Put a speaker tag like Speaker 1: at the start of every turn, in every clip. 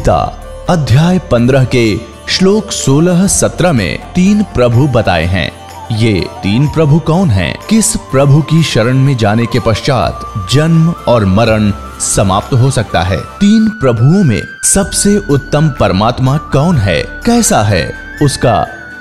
Speaker 1: गीता अध्याय पंद्रह के श्लोक सोलह सत्रह में तीन प्रभु बताए हैं ये तीन प्रभु कौन हैं? किस प्रभु की शरण में जाने के पश्चात जन्म और मरण समाप्त हो सकता है तीन प्रभुओं में सबसे उत्तम परमात्मा कौन है कैसा है उसका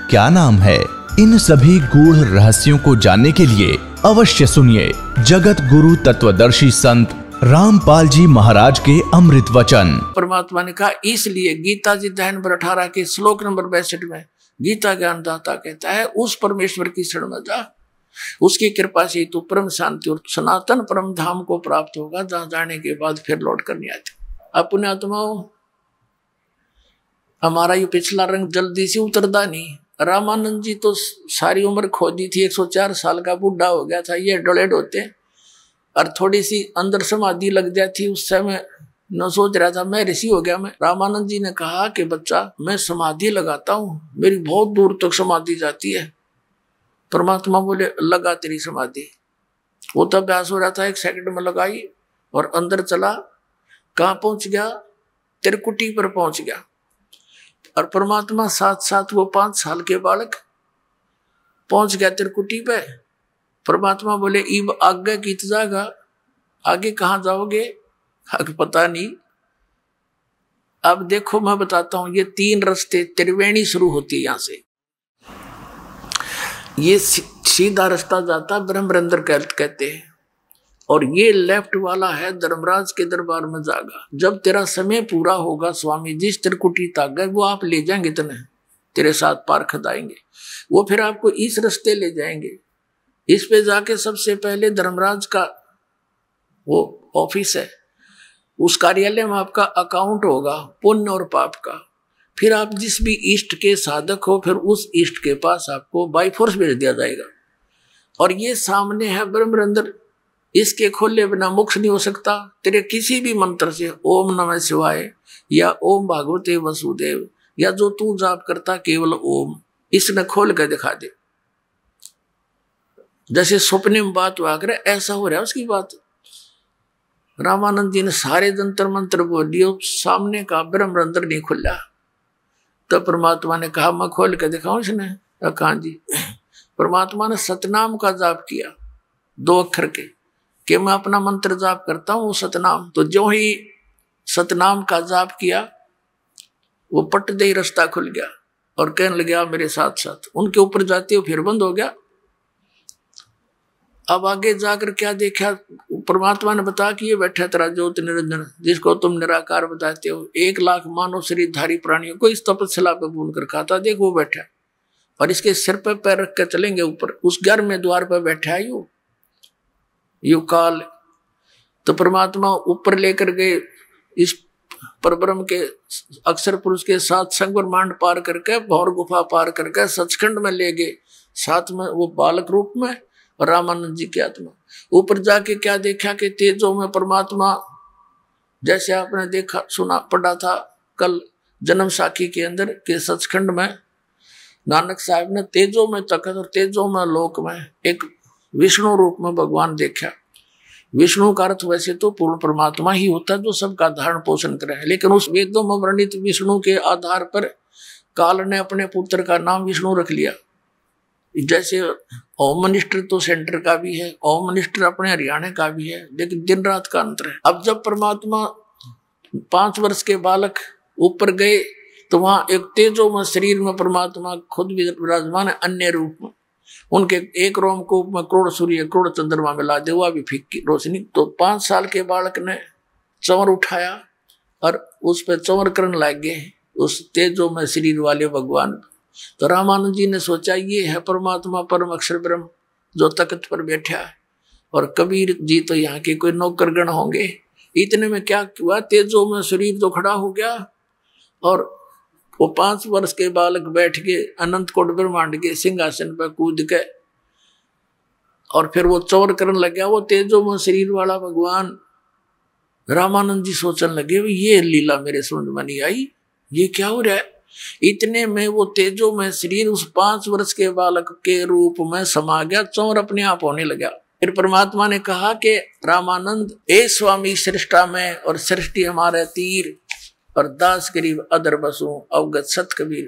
Speaker 1: क्या नाम है इन सभी गूढ़ रहस्यों को जानने के लिए अवश्य सुनिए जगत गुरु तत्वदर्शी संत रामपाल जी महाराज के अमृत वचन
Speaker 2: परमात्मा ने कहा इसलिए गीता जी दहन नंबर अठारह के श्लोक नंबर बैसठ में गीता ज्ञान दाता कहता है उस परमेश्वर की शरण में जा उसकी कृपा से तू परम शांति और सनातन परम धाम को प्राप्त होगा जहां जाने के बाद फिर लौट कर नहीं आते अपने आत्माओं हमारा ये पिछला रंग जल्दी से उतरदा नहीं रामानंद जी तो सारी उम्र खोदी थी 104 साल का बूढ़ा हो गया था ये डोलेड होते हैं और थोड़ी सी अंदर समाधि लग जाती उस समय न सोच रहा था मैं ऋषि हो गया मैं रामानंद जी ने कहा कि बच्चा मैं समाधि लगाता हूँ मेरी बहुत दूर तक समाधि जाती है परमात्मा बोले लगा तेरी समाधि वो तो अभ्यास हो रहा था एक सेकंड में लगाई और अंदर चला कहाँ पहुंच गया त्रिकुटी पर पहुंच गया और परमात्मा साथ साथ वो पांच साल के बालक पहुंच गया त्रिकुटी पे परमात्मा बोले इब आगे की इतजागा आगे कहाँ जाओगे आगे पता नहीं अब देखो मैं बताता हूं ये तीन रस्ते त्रिवेणी शुरू होती है यहां से ये सीधा रास्ता जाता ब्रह्मरंद्र कहते हैं और ये लेफ्ट वाला है धर्मराज के दरबार में जागा जब तेरा समय पूरा होगा स्वामी जिस त्रिकुटी ताक गए वो आप ले जाएंगे इतने तेरे साथ पार खदाएंगे वो फिर आपको इस रास्ते ले जाएंगे इस पे जाके सबसे पहले धर्मराज का वो ऑफिस है उस कार्यालय में आपका अकाउंट होगा पुण्य और पाप का फिर आप जिस भी इष्ट के साधक हो फिर उस इष्ट के पास आपको बाईफोर्स भेज दिया जाएगा और ये सामने है ब्रह्मरंद्र इसके खोले बिना मोक्ष नहीं हो सकता तेरे किसी भी मंत्र से ओम नमः शिवाय या ओम भागवते वसुदेव या जो तू जाप करता केवल ओम इसने खोल कर दिखा दे जैसे स्वप्ने में बात हुआ कर ऐसा हो रहा है उसकी बात रामानंद जी ने सारे जंतर मंत्र बोल दिए सामने का ब्रह्म रंत्र नहीं खुला तो परमात्मा ने कहा मैं खोल के दिखाऊं उसने कहा हाँ जी परमात्मा ने सतनाम का जाप किया दो अक्षर के कि मैं अपना मंत्र जाप करता हूँ सतनाम तो जो ही सतनाम का जाप किया वो पट दे रास्ता खुल गया और कहने लगे मेरे साथ साथ उनके ऊपर जाते हो फिर बंद हो गया अब आगे जाकर क्या देखा परमात्मा ने बताया कि ये बैठा तेरा ज्योत निरंजन जिसको तुम निराकार बताते हो एक लाख मानव धारी प्राणियों को इस तपस्या पे भून कर खाता देख वो बैठा और इसके सिर पर पैर रख कर चलेंगे ऊपर उस घर में द्वार पर बैठा है यू यू काल तो परमात्मा ऊपर लेकर गए इस परब्रह्म के अक्षर पुरुष के साथ संग ब्रह्मांड पार करके भौर गुफा पार करके सचखंड में ले गए साथ में वो बालक रूप में और रामानंद जी की आत्मा ऊपर जाके क्या देखा कि तेजो में परमात्मा जैसे आपने देखा सुना पढ़ा था कल जन्म साखी के अंदर के सचखंड में नानक साहब ने तेजो में तखत और तेजो में लोक में एक विष्णु रूप में भगवान देखा विष्णु का अर्थ वैसे तो पूर्ण परमात्मा ही होता है जो सबका धारण पोषण करे लेकिन उस वेदों में वर्णित विष्णु के आधार पर काल ने अपने पुत्र का नाम विष्णु रख लिया जैसे होम मिनिस्टर तो सेंटर का भी है होम मिनिस्टर अपने हरियाणा का भी है लेकिन दिन रात का अंतर है अब जब परमात्मा पांच वर्ष के बालक ऊपर गए तो वहाँ एक तेजोमय शरीर में परमात्मा खुद भी विराजमान है अन्य रूप में उनके एक रोम को में करोड़ सूर्य करोड़ चंद्रमा में ला दे हुआ भी फीकी रोशनी तो पांच साल के बालक ने चंवर उठाया और उस पर चंवर करण लग गए उस तेजोमय शरीर वाले भगवान पर तो रामानंद जी ने सोचा ये है परमात्मा परम अक्षर ब्रह्म जो तकत पर बैठा है और कबीर जी तो यहाँ के कोई नौकरगण होंगे इतने में क्या हुआ तेजो में शरीर तो खड़ा हो गया और वो पांच वर्ष के बालक बैठ के अनंत कोट ब्रह्मांड के सिंहासन पर कूद के और फिर वो चौर करने लग गया वो तेजो में शरीर वाला भगवान रामानंद जी सोचने लगे ये लीला मेरे समझ में नहीं आई ये क्या हो रहा है इतने में वो तेजो में शरीर उस पांच वर्ष के बालक के रूप में समा गया चौर अपने आप होने लगा फिर परमात्मा ने कहा कि रामानंद ए स्वामी सृष्टा में और सृष्टि हमारे तीर और दास गरीब अदर बसू अवगत सत कबीर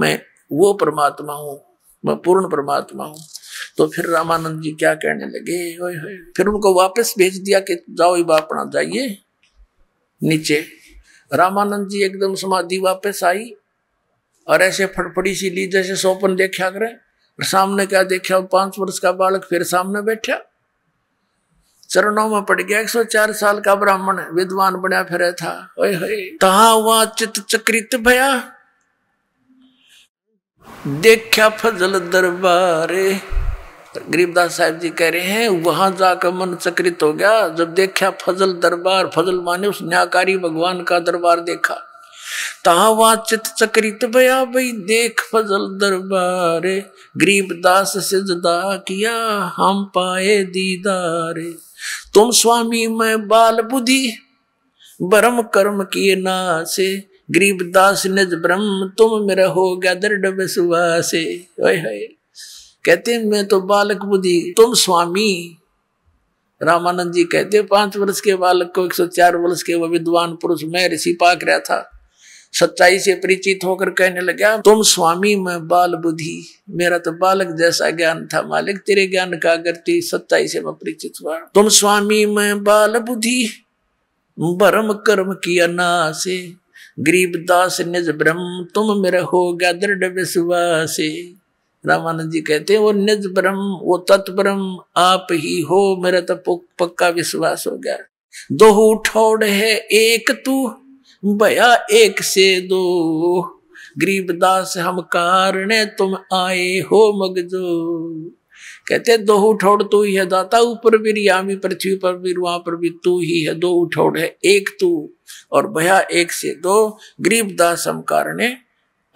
Speaker 2: मैं वो परमात्मा हूँ मैं पूर्ण परमात्मा हूँ तो फिर रामानंद जी क्या कहने लगे होए फिर उनको वापस भेज दिया कि जाओ अपना जाइए नीचे रामानंद जी एकदम समाधि वापस आई और ऐसे फटफड़ी सी ली जैसे सोपन देखा करे और सामने क्या देखा और पांच वर्ष का बालक फिर सामने बैठा चरणों में पड़ गया एक सौ चार साल का ब्राह्मण विद्वान बनया फिर था हुआ चित चक्रित भया देखा फजल दरबारे गरीबदास साहब जी कह रहे हैं वहां जाकर मन चक्रित हो गया जब देखा फजल दरबार फजल माने उस न्याकारी भगवान का दरबार देखा तहा वहां चित चक्रित भया भाई देख फजल दरबार गरीबदास सिजदा किया हम पाए दीदारे तुम स्वामी मैं बाल बुद्धि ब्रह्म कर्म किए ना से गरीबदास निज ब्रह्म तुम मेरा हो गया दृढ़ विश्वास कहते मैं तो बालक बुद्धि तुम स्वामी रामानंद जी कहते पांच वर्ष के बालक को 104 वर्ष के वह विद्वान पुरुष मैं ऋषि पाक रहा था सच्चाई से परिचित होकर कहने लगा तुम स्वामी मैं बाल बुद्धि मेरा तो बालक जैसा ज्ञान था मालिक तेरे ज्ञान का गति सच्चाई से मैं परिचित हुआ तुम स्वामी मैं बाल बुद्धि भरम कर्म किया ना से गरीब दास निज ब्रह्म तुम मेरा हो गया दृढ़ विश्वास रामानंद जी कहते हैं वो निज ब्रह्म वो तत्ब्रह्म आप ही हो मेरा तो पक्का विश्वास हो गया दो ठोड़ है एक तू भया एक से दो गरीब दास हम कारण तुम आए हो मगजो कहते दो उठोड़ तू ही है दाता ऊपर भी रियामी पृथ्वी पर भी वहां पर भी तू ही है दो उठोड़ है एक तू और भया एक से दो गरीब दास हम कारण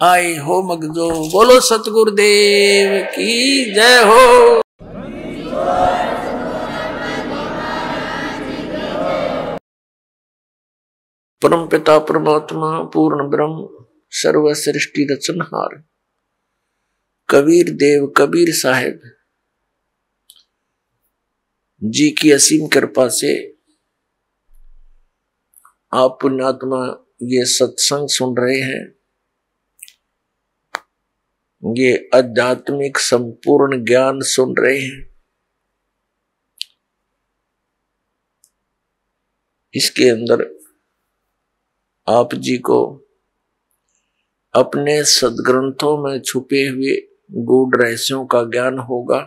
Speaker 2: आई हो मगजो बोलो सतगुरुदेव की जय हो परम पिता परमात्मा पूर्ण ब्रह्म सर्व सृष्टि रचनहार कबीर देव कबीर साहेब जी की असीम कृपा से आप पुण्यात्मा ये सत्संग सुन रहे हैं ये आध्यात्मिक संपूर्ण ज्ञान सुन रहे हैं इसके अंदर आप जी को अपने सदग्रंथों में छुपे हुए गूढ़ रहस्यों का ज्ञान होगा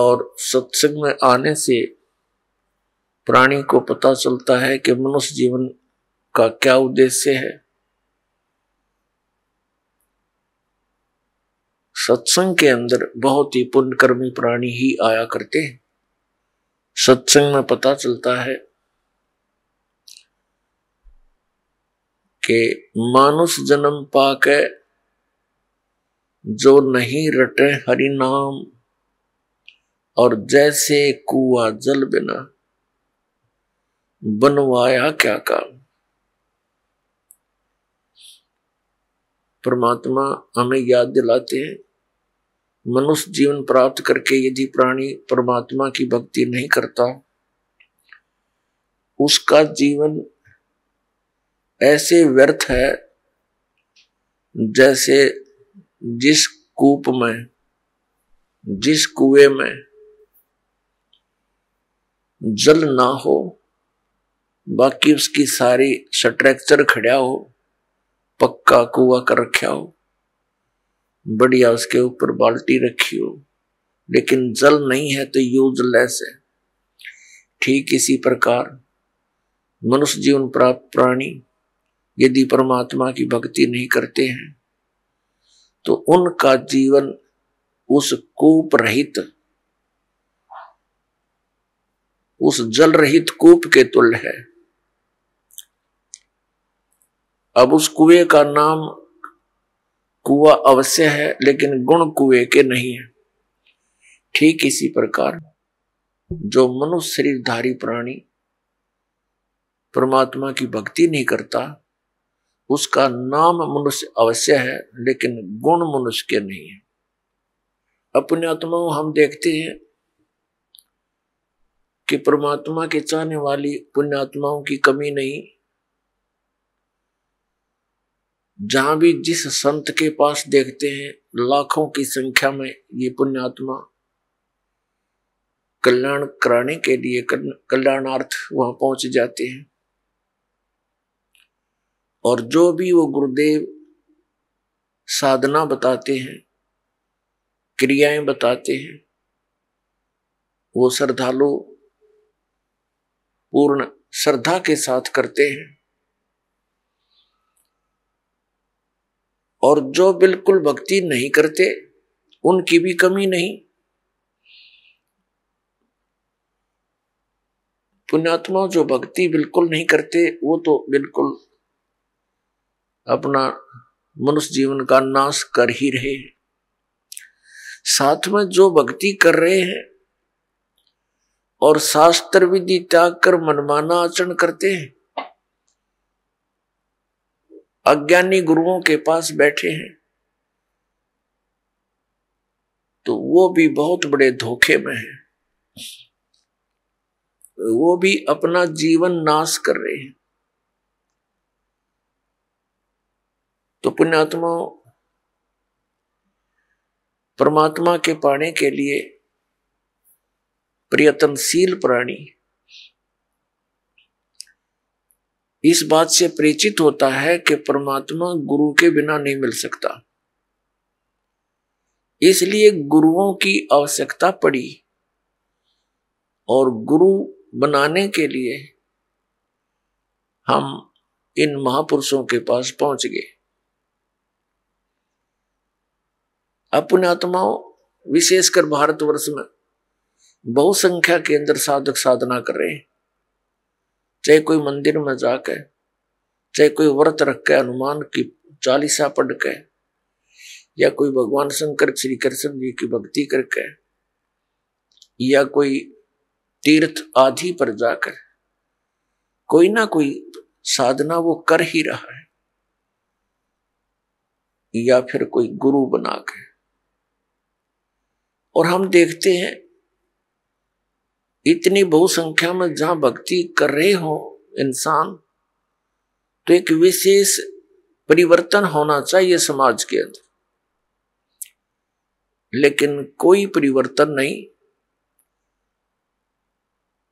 Speaker 2: और सत्संग में आने से प्राणी को पता चलता है कि मनुष्य जीवन का क्या उद्देश्य है सत्संग के अंदर बहुत ही पुण्यकर्मी प्राणी ही आया करते हैं सत्संग में पता चलता है कि मानुष जन्म पाक है जो नहीं रटे हरि नाम और जैसे कुआ जल बिना बनवाया क्या काम परमात्मा हमें याद दिलाते हैं मनुष्य जीवन प्राप्त करके यदि प्राणी परमात्मा की भक्ति नहीं करता उसका जीवन ऐसे व्यर्थ है जैसे जिस कूप में जिस कुएं में जल ना हो बाकी उसकी सारी स्ट्रक्चर खड़ा हो पक्का कुआ कर रखा हो बढ़िया उसके ऊपर बाल्टी रखी हो लेकिन जल नहीं है तो यूजलेस है ठीक इसी प्रकार मनुष्य जीवन प्राप्त प्राणी यदि परमात्मा की भक्ति नहीं करते हैं तो उनका जीवन उस कूप रहित उस जल रहित कूप के तुल्य है अब उस कुएं का नाम कुआ अवश्य है लेकिन गुण कुएं के नहीं है ठीक इसी प्रकार जो मनुष्य शरीरधारी प्राणी परमात्मा की भक्ति नहीं करता उसका नाम मनुष्य अवश्य है लेकिन गुण मनुष्य के नहीं है अपने आत्मा हम देखते हैं कि परमात्मा के चाहने वाली पुण्यात्माओं की कमी नहीं जहां भी जिस संत के पास देखते हैं लाखों की संख्या में ये पुण्यात्मा कल्याण कराने के लिए कल्याणार्थ वहां पहुंच जाते हैं और जो भी वो गुरुदेव साधना बताते हैं क्रियाएं बताते हैं वो श्रद्धालु पूर्ण श्रद्धा के साथ करते हैं और जो बिल्कुल भक्ति नहीं करते उनकी भी कमी नहीं पुण्यात्मा जो भक्ति बिल्कुल नहीं करते वो तो बिल्कुल अपना मनुष्य जीवन का नाश कर ही रहे हैं साथ में जो भक्ति कर रहे हैं और शास्त्र विधि त्याग कर मनमाना आचरण करते हैं अज्ञानी गुरुओं के पास बैठे हैं तो वो भी बहुत बड़े धोखे में है वो भी अपना जीवन नाश कर रहे हैं तो पुण्यात्मा परमात्मा के पाने के लिए प्रयत्नशील प्राणी इस बात से परिचित होता है कि परमात्मा गुरु के बिना नहीं मिल सकता इसलिए गुरुओं की आवश्यकता पड़ी और गुरु बनाने के लिए हम इन महापुरुषों के पास पहुंच गए अपने आत्माओं विशेषकर भारतवर्ष में बहुसंख्या के अंदर साधक साधना कर रहे हैं चाहे कोई मंदिर में जाके चाहे कोई व्रत रख के हनुमान की चालीसा पढ़ के या कोई भगवान शंकर श्री कृष्ण जी की भक्ति करके या कोई तीर्थ आदि पर जाकर कोई ना कोई साधना वो कर ही रहा है या फिर कोई गुरु बना के और हम देखते हैं इतनी बहुसंख्या में जहां भक्ति कर रहे हो इंसान तो एक विशेष परिवर्तन होना चाहिए समाज के अंदर लेकिन कोई परिवर्तन नहीं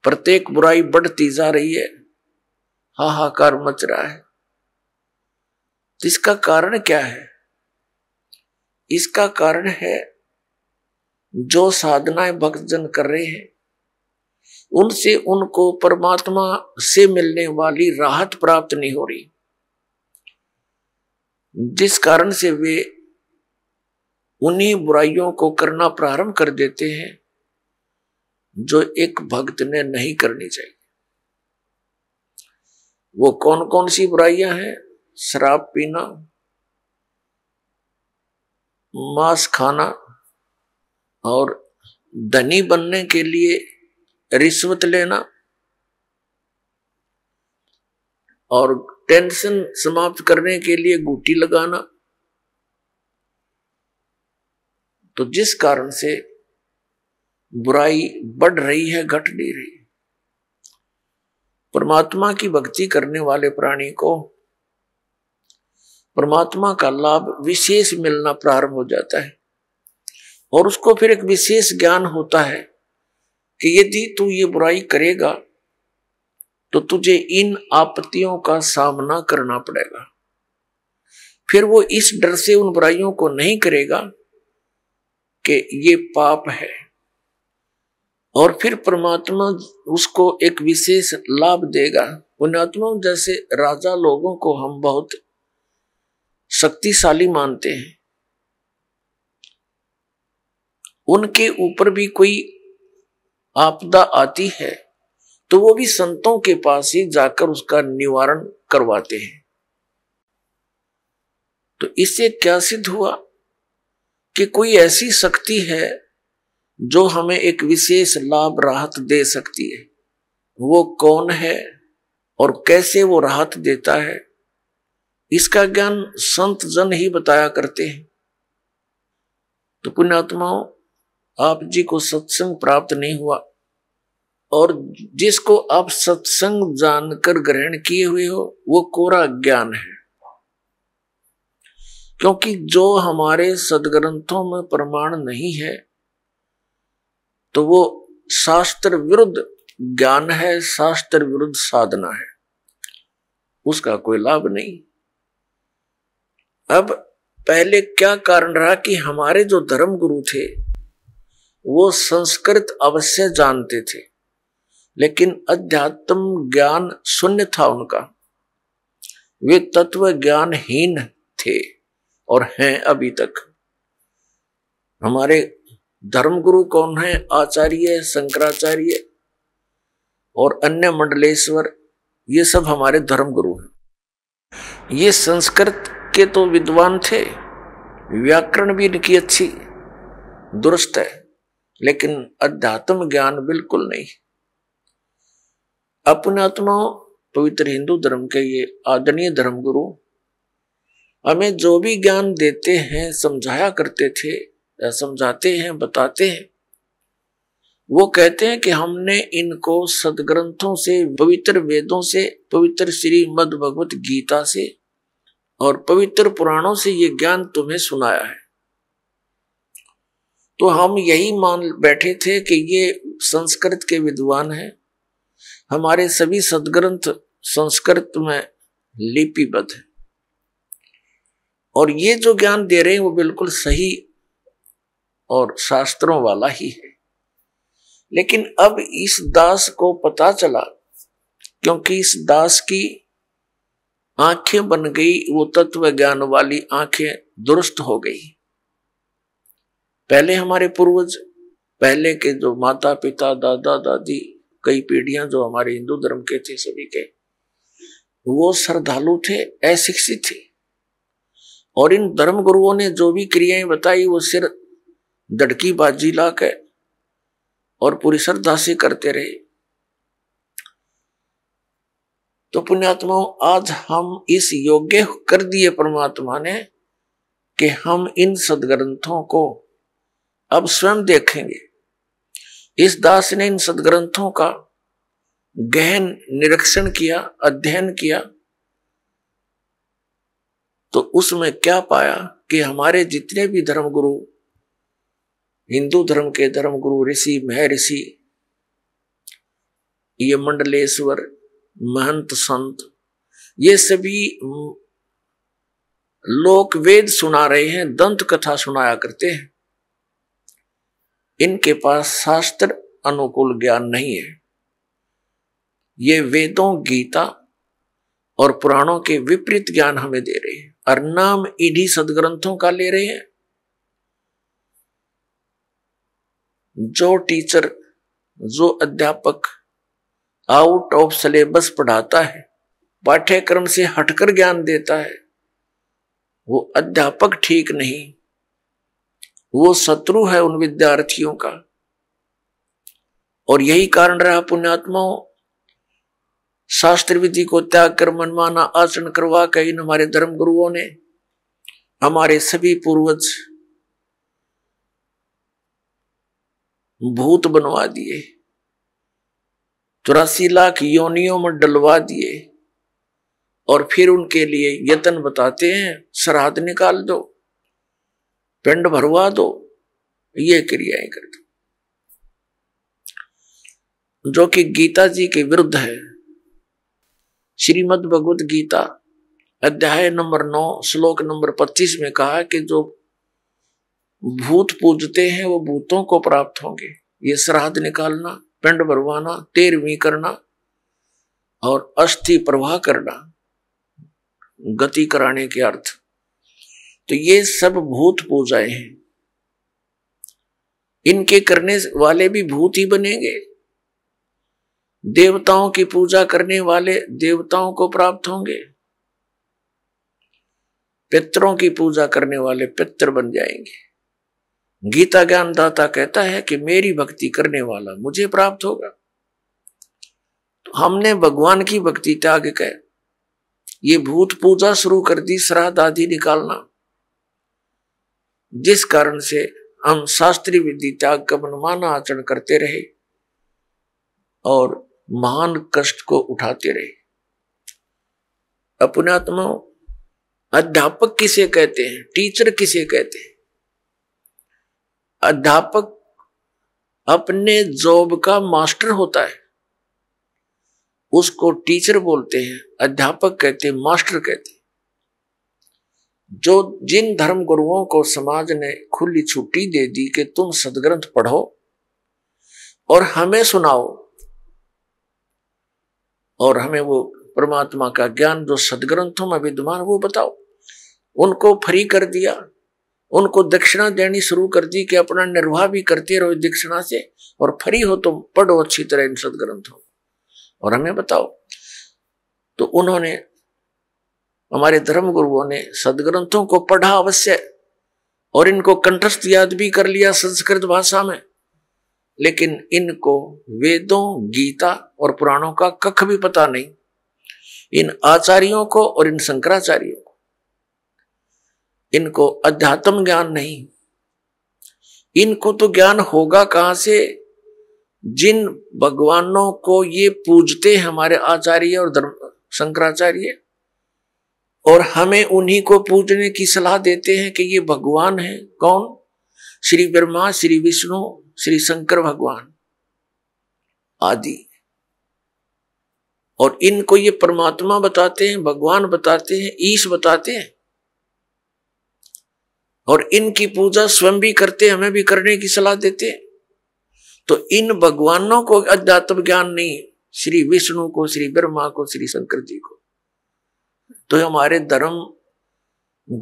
Speaker 2: प्रत्येक बुराई बढ़ती जा रही है हाहाकार मच रहा है इसका कारण क्या है इसका कारण है जो साधनाएं भक्तजन कर रहे हैं उनसे उनको परमात्मा से मिलने वाली राहत प्राप्त नहीं हो रही जिस कारण से वे उन्हीं बुराइयों को करना प्रारंभ कर देते हैं जो एक भक्त ने नहीं करनी चाहिए वो कौन कौन सी बुराइयां हैं शराब पीना मांस खाना और धनी बनने के लिए रिश्वत लेना और टेंशन समाप्त करने के लिए गुटी लगाना तो जिस कारण से बुराई बढ़ रही है घट नहीं रही परमात्मा की भक्ति करने वाले प्राणी को परमात्मा का लाभ विशेष मिलना प्रारंभ हो जाता है और उसको फिर एक विशेष ज्ञान होता है कि यदि तू ये बुराई करेगा तो तुझे इन आपत्तियों का सामना करना पड़ेगा फिर वो इस डर से उन बुराइयों को नहीं करेगा कि ये पाप है और फिर परमात्मा उसको एक विशेष लाभ देगा पुण्यात्मा जैसे राजा लोगों को हम बहुत शक्तिशाली मानते हैं उनके ऊपर भी कोई आपदा आती है तो वो भी संतों के पास ही जाकर उसका निवारण करवाते हैं तो इससे क्या सिद्ध हुआ कि कोई ऐसी शक्ति है जो हमें एक विशेष लाभ राहत दे सकती है वो कौन है और कैसे वो राहत देता है इसका ज्ञान संत जन ही बताया करते हैं तो पुण्यात्माओं आप जी को सत्संग प्राप्त नहीं हुआ और जिसको आप सत्संग जानकर ग्रहण किए हुए हो वो कोरा ज्ञान है क्योंकि जो हमारे सदग्रंथों में प्रमाण नहीं है तो वो शास्त्र विरुद्ध ज्ञान है शास्त्र विरुद्ध साधना है उसका कोई लाभ नहीं अब पहले क्या कारण रहा कि हमारे जो धर्म गुरु थे वो संस्कृत अवश्य जानते थे लेकिन अध्यात्म ज्ञान शून्य था उनका वे तत्व ज्ञानहीन थे और हैं अभी तक हमारे धर्मगुरु कौन है आचार्य शंकराचार्य और अन्य मंडलेश्वर ये सब हमारे धर्मगुरु हैं ये संस्कृत के तो विद्वान थे व्याकरण भी इनकी अच्छी दुरुस्त है लेकिन अध्यात्म ज्ञान बिल्कुल नहीं अपनात्मा पवित्र हिंदू धर्म के ये आदरणीय धर्म गुरु हमें जो भी ज्ञान देते हैं समझाया करते थे समझाते हैं बताते हैं वो कहते हैं कि हमने इनको सदग्रंथों से पवित्र वेदों से पवित्र श्री मद भगवत गीता से और पवित्र पुराणों से ये ज्ञान तुम्हें सुनाया है तो हम यही मान बैठे थे कि ये संस्कृत के विद्वान हैं हमारे सभी सदग्रंथ संस्कृत में लिपिबद्ध है और ये जो ज्ञान दे रहे हैं वो बिल्कुल सही और शास्त्रों वाला ही है लेकिन अब इस दास को पता चला क्योंकि इस दास की आंखें बन गई वो तत्व ज्ञान वाली आंखें दुरुस्त हो गई पहले हमारे पूर्वज पहले के जो माता पिता दादा दादी कई पीढ़ियां जो हमारे हिंदू धर्म के थे सभी के वो श्रद्धालु थे अशिक्षित थे और इन धर्म गुरुओं ने जो भी क्रियाएं बताई वो सिर्फ दड़की बाजी ला के और पूरी श्रद्धा से करते रहे तो पुण्यात्माओं आज हम इस योग्य कर दिए परमात्मा ने कि हम इन सदग्रंथों को अब स्वयं देखेंगे इस दास ने इन सदग्रंथों का गहन निरीक्षण किया अध्ययन किया तो उसमें क्या पाया कि हमारे जितने भी धर्मगुरु हिंदू धर्म के धर्मगुरु ऋषि महर्षि ये मंडलेश्वर महंत संत ये सभी लोक वेद सुना रहे हैं दंत कथा सुनाया करते हैं इनके पास शास्त्र अनुकूल ज्ञान नहीं है ये वेदों गीता और पुराणों के विपरीत ज्ञान हमें दे रहे हैं और नाम इन्हीं सदग्रंथों का ले रहे हैं जो टीचर जो अध्यापक आउट ऑफ सिलेबस पढ़ाता है पाठ्यक्रम से हटकर ज्ञान देता है वो अध्यापक ठीक नहीं वो शत्रु है उन विद्यार्थियों का और यही कारण रहा पुण्यात्माओं शास्त्र विधि को त्याग कर मनमाना आचरण करवा कर इन हमारे धर्म गुरुओं ने हमारे सभी पूर्वज भूत बनवा दिए चौरासी लाख योनियों में डलवा दिए और फिर उनके लिए यतन बताते हैं श्राद्ध निकाल दो पिंड भरवा दो ये क्रियाएं कर दो जो कि गीता जी के विरुद्ध है श्रीमद भगवत गीता अध्याय नंबर नौ श्लोक नंबर पच्चीस में कहा कि जो भूत पूजते हैं वो भूतों को प्राप्त होंगे ये श्राद्ध निकालना पिंड भरवाना तेरवी करना और अस्थि प्रवाह करना गति कराने के अर्थ तो ये सब भूत पूजाएं हैं इनके करने वाले भी भूत ही बनेंगे देवताओं की पूजा करने वाले देवताओं को प्राप्त होंगे पितरों की पूजा करने वाले पितर बन जाएंगे गीता ज्ञान दाता कहता है कि मेरी भक्ति करने वाला मुझे प्राप्त होगा तो हमने भगवान की भक्ति त्याग कर ये भूत पूजा शुरू कर दी श्राद्ध आदि निकालना जिस कारण से हम शास्त्रीय विधि त्याग का मनमाना आचरण करते रहे और महान कष्ट को उठाते रहे अपने आत्मा अध्यापक किसे कहते हैं टीचर किसे कहते हैं अध्यापक अपने जॉब का मास्टर होता है उसको टीचर बोलते हैं अध्यापक कहते हैं मास्टर कहते हैं जो जिन धर्म गुरुओं को समाज ने खुली छुट्टी दे दी कि तुम सदग्रंथ पढ़ो और हमें सुनाओ और हमें वो परमात्मा का ज्ञान जो सदग्रंथों में विद्यमान वो बताओ उनको फ्री कर दिया उनको दक्षिणा देनी शुरू कर दी कि अपना निर्वाह भी करते रहो दक्षिणा से और फ्री हो तुम पढ़ो अच्छी तरह इन सदग्रंथों और हमें बताओ तो उन्होंने हमारे धर्म गुरुओं ने सदग्रंथों को पढ़ा अवश्य और इनको कंठस्थ याद भी कर लिया संस्कृत भाषा में लेकिन इनको वेदों गीता और पुराणों का कख भी पता नहीं इन आचार्यों को और इन शंकराचार्यों को इनको अध्यात्म ज्ञान नहीं इनको तो ज्ञान होगा कहां से जिन भगवानों को ये पूजते हमारे आचार्य और धर्म शंकराचार्य और हमें उन्हीं को पूजने की सलाह देते हैं कि ये भगवान है कौन श्री ब्रह्मा श्री विष्णु श्री शंकर भगवान आदि और इनको ये परमात्मा बताते हैं भगवान बताते हैं ईश बताते हैं और इनकी पूजा स्वयं भी करते हमें भी करने की सलाह देते हैं तो इन भगवानों को अध्यात्म ज्ञान नहीं श्री विष्णु को श्री ब्रह्मा को श्री शंकर जी को तो हमारे धर्म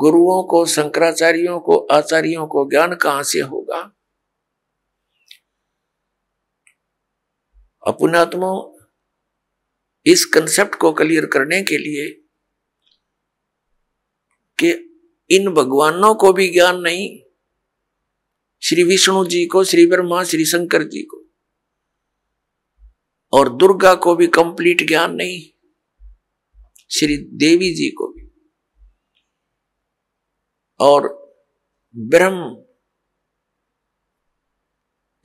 Speaker 2: गुरुओं को शंकराचार्यों को आचार्यों को ज्ञान कहां से होगा अपुणात्मो इस कंसेप्ट को क्लियर करने के लिए कि इन भगवानों को भी ज्ञान नहीं श्री विष्णु जी को श्री ब्रह्मा श्री शंकर जी को और दुर्गा को भी कंप्लीट ज्ञान नहीं श्री देवी जी को भी और ब्रह्म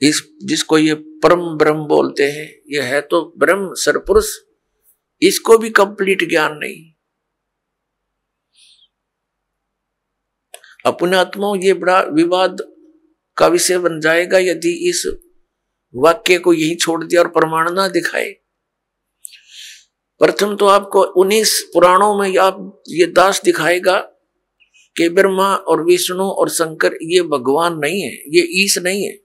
Speaker 2: इस जिसको ये परम ब्रह्म बोलते हैं ये है तो ब्रह्म सरपुरुष इसको भी कंप्लीट ज्ञान नहीं अपनात्मा ये बड़ा विवाद का विषय बन जाएगा यदि इस वाक्य को यही छोड़ दिया और प्रमाण ना दिखाए प्रथम तो आपको उन्नीस पुराणों में आप ये दास दिखाएगा कि ब्रह्मा और विष्णु और शंकर ये भगवान नहीं है ये ईश नहीं है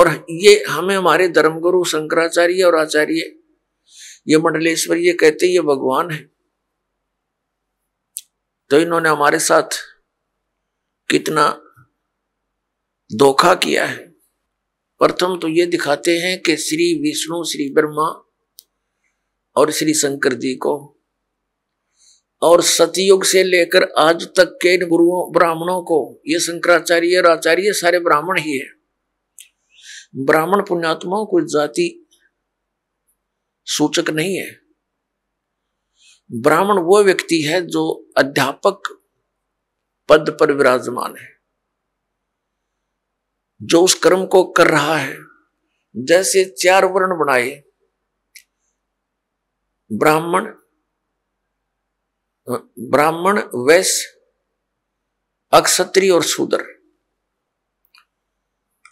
Speaker 2: और ये हमें हमारे धर्मगुरु शंकराचार्य और आचार्य ये मंडलेश्वर ये कहते ये भगवान है तो इन्होंने हमारे साथ कितना धोखा किया है प्रथम तो ये दिखाते हैं कि श्री विष्णु श्री ब्रह्मा और श्री शंकर जी को और सतयुग से लेकर आज तक के इन गुरुओं ब्राह्मणों को ये शंकराचार्य और आचार्य सारे ब्राह्मण ही है ब्राह्मण पुण्यात्माओं को जाति सूचक नहीं है ब्राह्मण वो व्यक्ति है जो अध्यापक पद पर विराजमान है जो उस कर्म को कर रहा है जैसे चार वर्ण बनाए ब्राह्मण हाँ, ब्राह्मण वैश्य अक्षत्रिय और शूद्र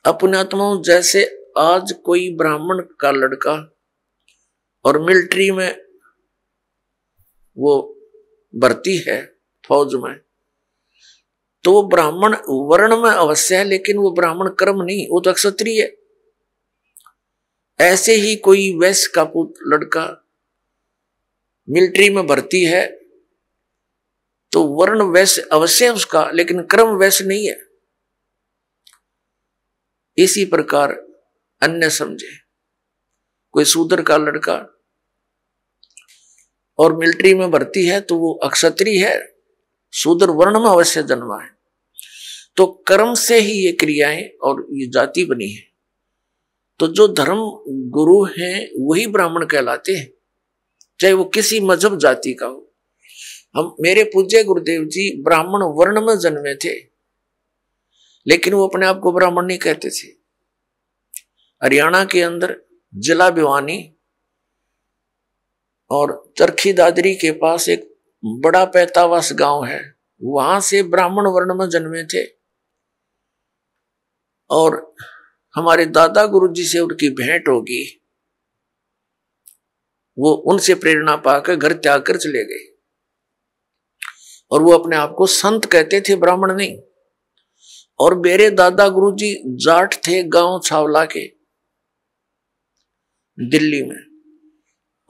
Speaker 2: आत्माओं जैसे आज कोई ब्राह्मण का लड़का और मिलिट्री में वो भर्ती है फौज में तो वो ब्राह्मण वर्ण में अवश्य है लेकिन वो ब्राह्मण कर्म नहीं वो तो अक्षत्रिय है ऐसे ही कोई वैश्य का पुत्र लड़का मिलिट्री में भर्ती है तो वर्ण वैश्य अवश्य उसका लेकिन क्रम वैश्य नहीं है इसी प्रकार अन्य समझे कोई सूदर का लड़का और मिलिट्री में भर्ती है तो वो अक्षत्री है सूदर वर्ण में अवश्य जन्मा है तो कर्म से ही ये क्रियाएं और ये जाति बनी है तो जो धर्म गुरु हैं वही ब्राह्मण कहलाते हैं चाहे वो किसी मजहब जाति का हो हम मेरे पूज्य गुरुदेव जी ब्राह्मण वर्ण में जन्मे थे लेकिन वो अपने आप को ब्राह्मण नहीं कहते थे हरियाणा के अंदर जिला भिवानी और चरखी दादरी के पास एक बड़ा पैतावास गांव है वहां से ब्राह्मण वर्ण में जन्मे थे और हमारे दादा गुरु जी से उनकी भेंट होगी वो उनसे प्रेरणा पाकर घर त्याग कर चले गए और वो अपने आप को संत कहते थे ब्राह्मण नहीं और मेरे दादा गुरुजी जी जाट थे गांव छावला के दिल्ली में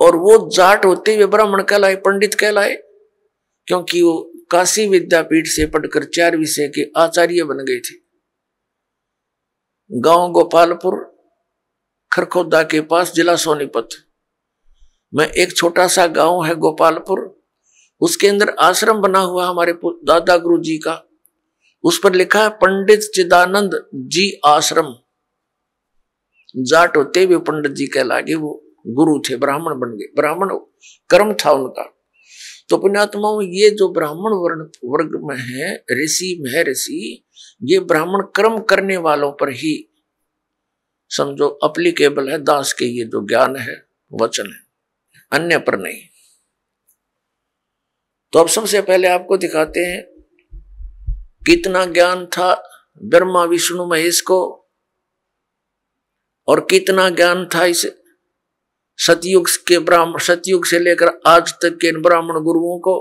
Speaker 2: और वो जाट होते हुए ब्राह्मण कहलाए पंडित कहलाए क्योंकि वो काशी विद्यापीठ से पढ़कर चार विषय के आचार्य बन गए थे गांव गोपालपुर खरखोदा के पास जिला सोनीपत मैं एक छोटा सा गांव है गोपालपुर उसके अंदर आश्रम बना हुआ हमारे दादा गुरु जी का उस पर लिखा है पंडित चिदानंद जी आश्रम जाट होते भी पंडित जी कहलागे वो गुरु थे ब्राह्मण बन गए ब्राह्मण कर्म था उनका तो पुण्यात्माओं ये जो ब्राह्मण वर्ण वर्ग में है ऋषि में ऋषि ये ब्राह्मण कर्म करने वालों पर ही समझो अप्लीकेबल है दास के ये जो ज्ञान है वचन है अन्य पर नहीं तो अब सबसे पहले आपको दिखाते हैं कितना ज्ञान था ब्रह्मा विष्णु महेश को और कितना ज्ञान था इस सतयुग के ब्राह्मण सतयुग से लेकर आज तक के इन ब्राह्मण गुरुओं को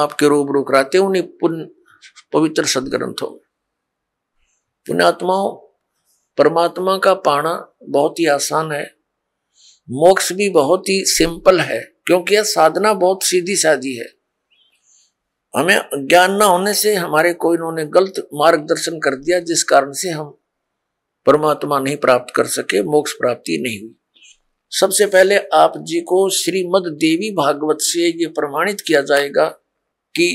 Speaker 2: आपके रूप कराते उन्हीं पुण्य पवित्र सदग्रंथों में पुण्यात्माओं परमात्मा का पाना बहुत ही आसान है मोक्ष भी बहुत ही सिंपल है क्योंकि यह साधना बहुत सीधी साधी है हमें ज्ञान ना होने से हमारे को इन्होंने गलत मार्गदर्शन कर दिया जिस कारण से हम परमात्मा नहीं प्राप्त कर सके मोक्ष प्राप्ति नहीं हुई सबसे पहले आप जी को श्रीमद देवी भागवत से ये प्रमाणित किया जाएगा कि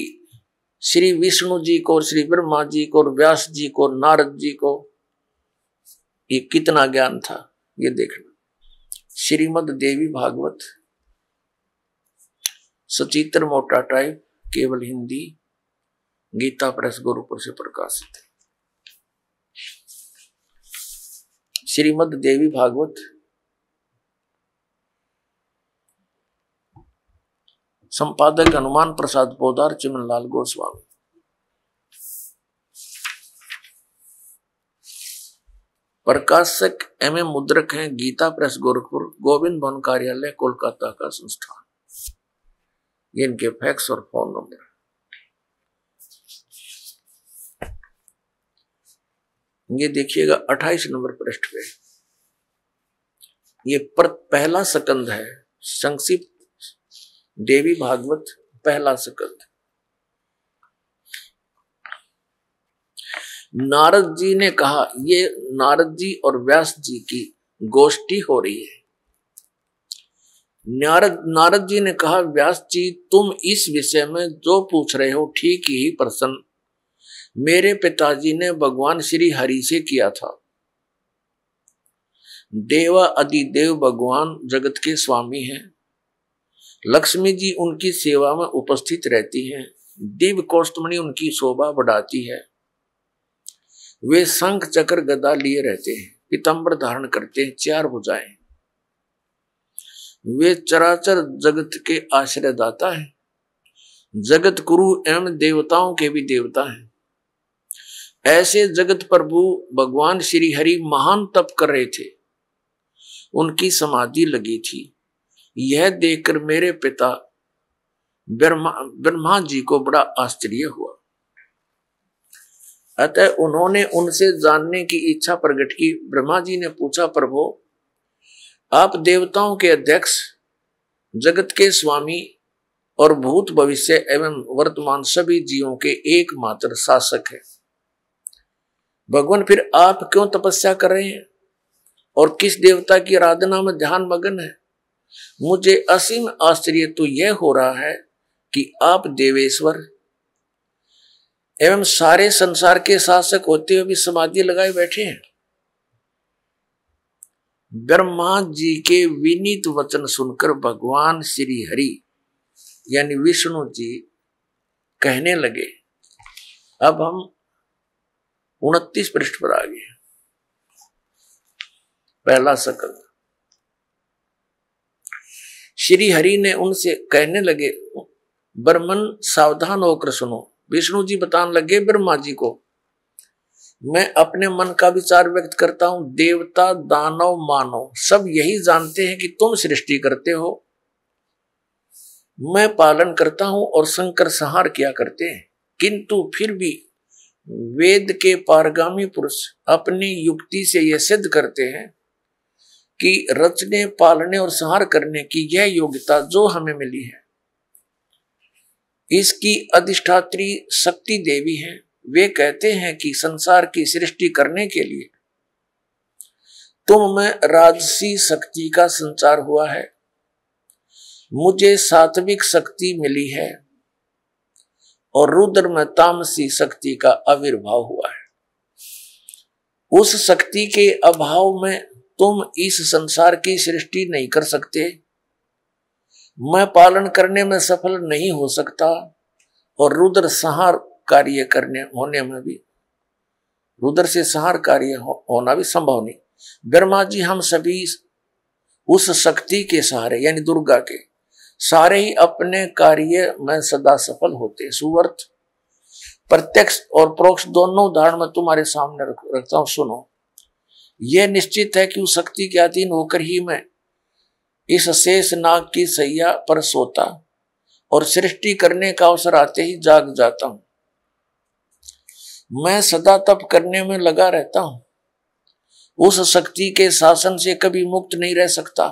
Speaker 2: श्री विष्णु जी को श्री ब्रह्मा जी को और व्यास जी को नारद जी को ये कितना ज्ञान था ये देखना श्रीमद देवी भागवत सचित्र मोटा टाइप केवल हिंदी गीता प्रेस गुरुपुर से प्रकाशित श्रीमद देवी भागवत संपादक हनुमान प्रसाद पोदार चिमनलाल गोस्वामी प्रकाशक एम ए मुद्रक हैं गीता प्रेस गोरखपुर गोविंद भवन कार्यालय कोलकाता का संस्थान ये इनके फैक्स और फोन नंबर ये देखिएगा 28 नंबर पृष्ठ पे ये पर पहला सकंद है संक्षिप्त देवी भागवत पहला सकंद नारद जी ने कहा ये नारद जी और व्यास जी की गोष्ठी हो रही है नारद नारद जी ने कहा व्यास जी तुम इस विषय में जो पूछ रहे हो ठीक ही प्रश्न मेरे पिताजी ने भगवान श्री हरि से किया था देवा अधिदेव भगवान जगत के स्वामी हैं लक्ष्मी जी उनकी सेवा में उपस्थित रहती हैं दिव्य कोष्टमणि उनकी शोभा बढ़ाती है वे शंख चक्र गदा लिए रहते हैं पीताम्बर धारण करते हैं चार बुझाए वे चराचर जगत के आश्रयदाता है जगत गुरु एवं देवताओं के भी देवता हैं ऐसे जगत प्रभु भगवान श्री हरि महान तप कर रहे थे उनकी समाधि लगी थी यह देखकर मेरे पिता ब्रह्मा ब्रह्मा जी को बड़ा आश्चर्य हुआ अतः उन्होंने उनसे जानने की इच्छा प्रकट की ब्रह्मा जी ने पूछा प्रभु आप देवताओं के अध्यक्ष जगत के स्वामी और भूत भविष्य एवं वर्तमान सभी जीवों के एकमात्र शासक है भगवान फिर आप क्यों तपस्या कर रहे हैं और किस देवता की आराधना में ध्यान मगन है मुझे असीम आश्चर्य तो यह हो रहा है कि आप देवेश्वर एवं सारे संसार के शासक होते हुए भी समाधि लगाए बैठे हैं ब्रह्मा जी के विनीत वचन सुनकर भगवान श्री हरि यानी विष्णु जी कहने लगे अब हम उनतीस पृष्ठ पर आ गए पहला सकल श्री हरि ने उनसे कहने लगे ब्रह्मन सावधान होकर सुनो विष्णु जी बताने लगे ब्रह्मा जी को मैं अपने मन का विचार व्यक्त करता हूं देवता दानव मानव सब यही जानते हैं कि तुम सृष्टि करते हो मैं पालन करता हूं और शंकर संहार किया करते हैं किंतु फिर भी वेद के पारगामी पुरुष अपनी युक्ति से यह सिद्ध करते हैं कि रचने पालने और संहार करने की यह योग्यता जो हमें मिली है इसकी अधिष्ठात्री शक्ति देवी हैं वे कहते हैं कि संसार की सृष्टि करने के लिए तुम में राजसी शक्ति का संचार हुआ है मुझे सात्विक शक्ति मिली है और रुद्र में तामसी शक्ति का आविर्भाव हुआ है उस शक्ति के अभाव में तुम इस संसार की सृष्टि नहीं कर सकते मैं पालन करने में सफल नहीं हो सकता और रुद्र सहार कार्य करने होने में भी रुद्र से सहार कार्य हो, होना भी संभव नहीं ब्रह्मा जी हम सभी उस शक्ति के सहारे यानी दुर्गा के सारे ही अपने कार्य में सदा सफल होते सुवर्थ प्रत्यक्ष और परोक्ष दोनों उदाहरण में तुम्हारे सामने रखता हूं सुनो यह निश्चित है कि उस शक्ति के अधीन होकर ही मैं इस शेष नाग की सैया पर सोता और सृष्टि करने का अवसर आते ही जाग जाता हूं मैं सदा तप करने में लगा रहता हूं उस शक्ति के शासन से कभी मुक्त नहीं रह सकता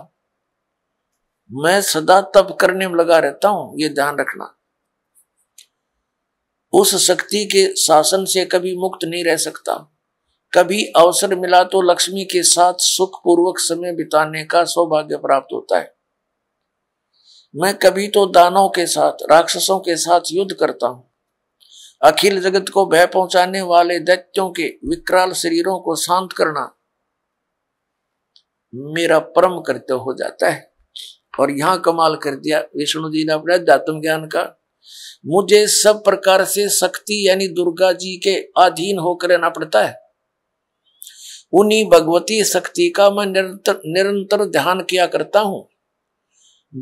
Speaker 2: मैं सदा तप करने में लगा रहता हूं ये ध्यान रखना उस शक्ति के शासन से कभी मुक्त नहीं रह सकता कभी अवसर मिला तो लक्ष्मी के साथ सुखपूर्वक समय बिताने का सौभाग्य प्राप्त होता है मैं कभी तो दानों के साथ राक्षसों के साथ युद्ध करता हूं अखिल जगत को भय पहुंचाने वाले दैत्यों के विकराल शरीरों को शांत करना मेरा परम कर्तव्य हो जाता है और यहां कमाल कर दिया विष्णु जी ने अपने अध्यात्म ज्ञान का मुझे सब प्रकार से शक्ति यानी दुर्गा जी के अधीन होकर रहना पड़ता है उन्हीं भगवती शक्ति का मैं निरंतर निरंतर ध्यान किया करता हूँ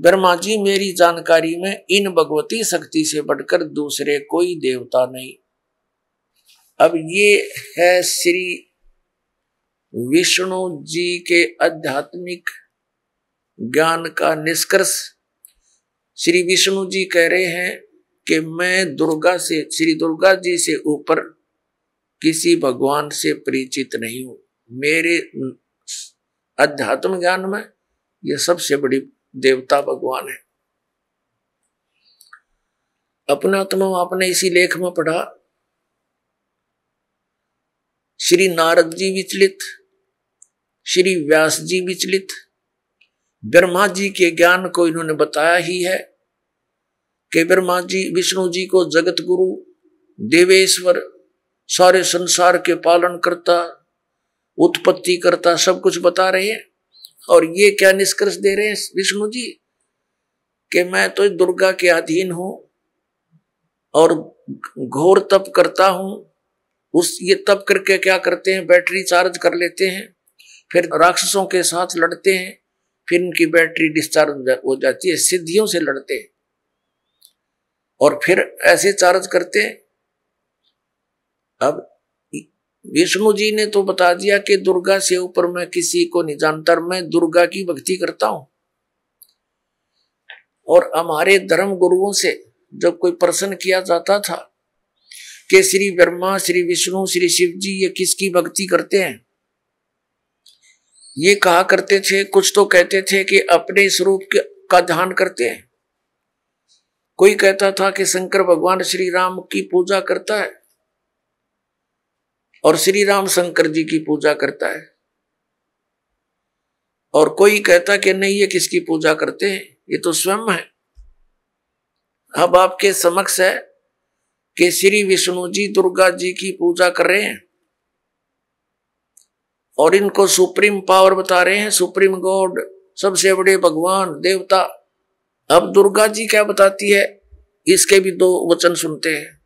Speaker 2: ब्रह्मा जी मेरी जानकारी में इन भगवती शक्ति से बढ़कर दूसरे कोई देवता नहीं अब ये है श्री विष्णु जी के आध्यात्मिक ज्ञान का निष्कर्ष श्री विष्णु जी कह रहे हैं कि मैं दुर्गा से श्री दुर्गा जी से ऊपर किसी भगवान से परिचित नहीं हूं मेरे अध्यात्म ज्ञान में यह सबसे बड़ी देवता भगवान है अपना तमाम तो आपने इसी लेख में पढ़ा श्री नारद जी विचलित श्री व्यास जी विचलित ब्रह्मा जी के ज्ञान को इन्होंने बताया ही है कि ब्रह्मा जी विष्णु जी को जगत गुरु देवेश्वर सारे संसार के पालन करता उत्पत्ति करता सब कुछ बता रहे हैं और ये क्या निष्कर्ष दे रहे हैं विष्णु जी कि मैं तो दुर्गा के अधीन हूं और घोर तप करता हूं उस ये तप करके क्या करते हैं बैटरी चार्ज कर लेते हैं फिर राक्षसों के साथ लड़ते हैं फिर इनकी बैटरी डिस्चार्ज हो जाती है सिद्धियों से लड़ते हैं और फिर ऐसे चार्ज करते हैं अब विष्णु जी ने तो बता दिया कि दुर्गा से ऊपर मैं किसी को नहीं जानता मैं दुर्गा की भक्ति करता हूं और हमारे धर्म गुरुओं से जब कोई प्रश्न किया जाता था कि श्री ब्रह्मा श्री विष्णु श्री शिव जी ये किसकी भक्ति करते हैं ये कहा करते थे कुछ तो कहते थे कि अपने स्वरूप का ध्यान करते हैं कोई कहता था कि शंकर भगवान श्री राम की पूजा करता है और श्री राम शंकर जी की पूजा करता है और कोई कहता कि नहीं ये किसकी पूजा करते हैं ये तो स्वयं है अब आपके समक्ष है कि श्री विष्णु जी दुर्गा जी की पूजा कर रहे हैं और इनको सुप्रीम पावर बता रहे हैं सुप्रीम गॉड सबसे बड़े भगवान देवता अब दुर्गा जी क्या बताती है इसके भी दो वचन सुनते हैं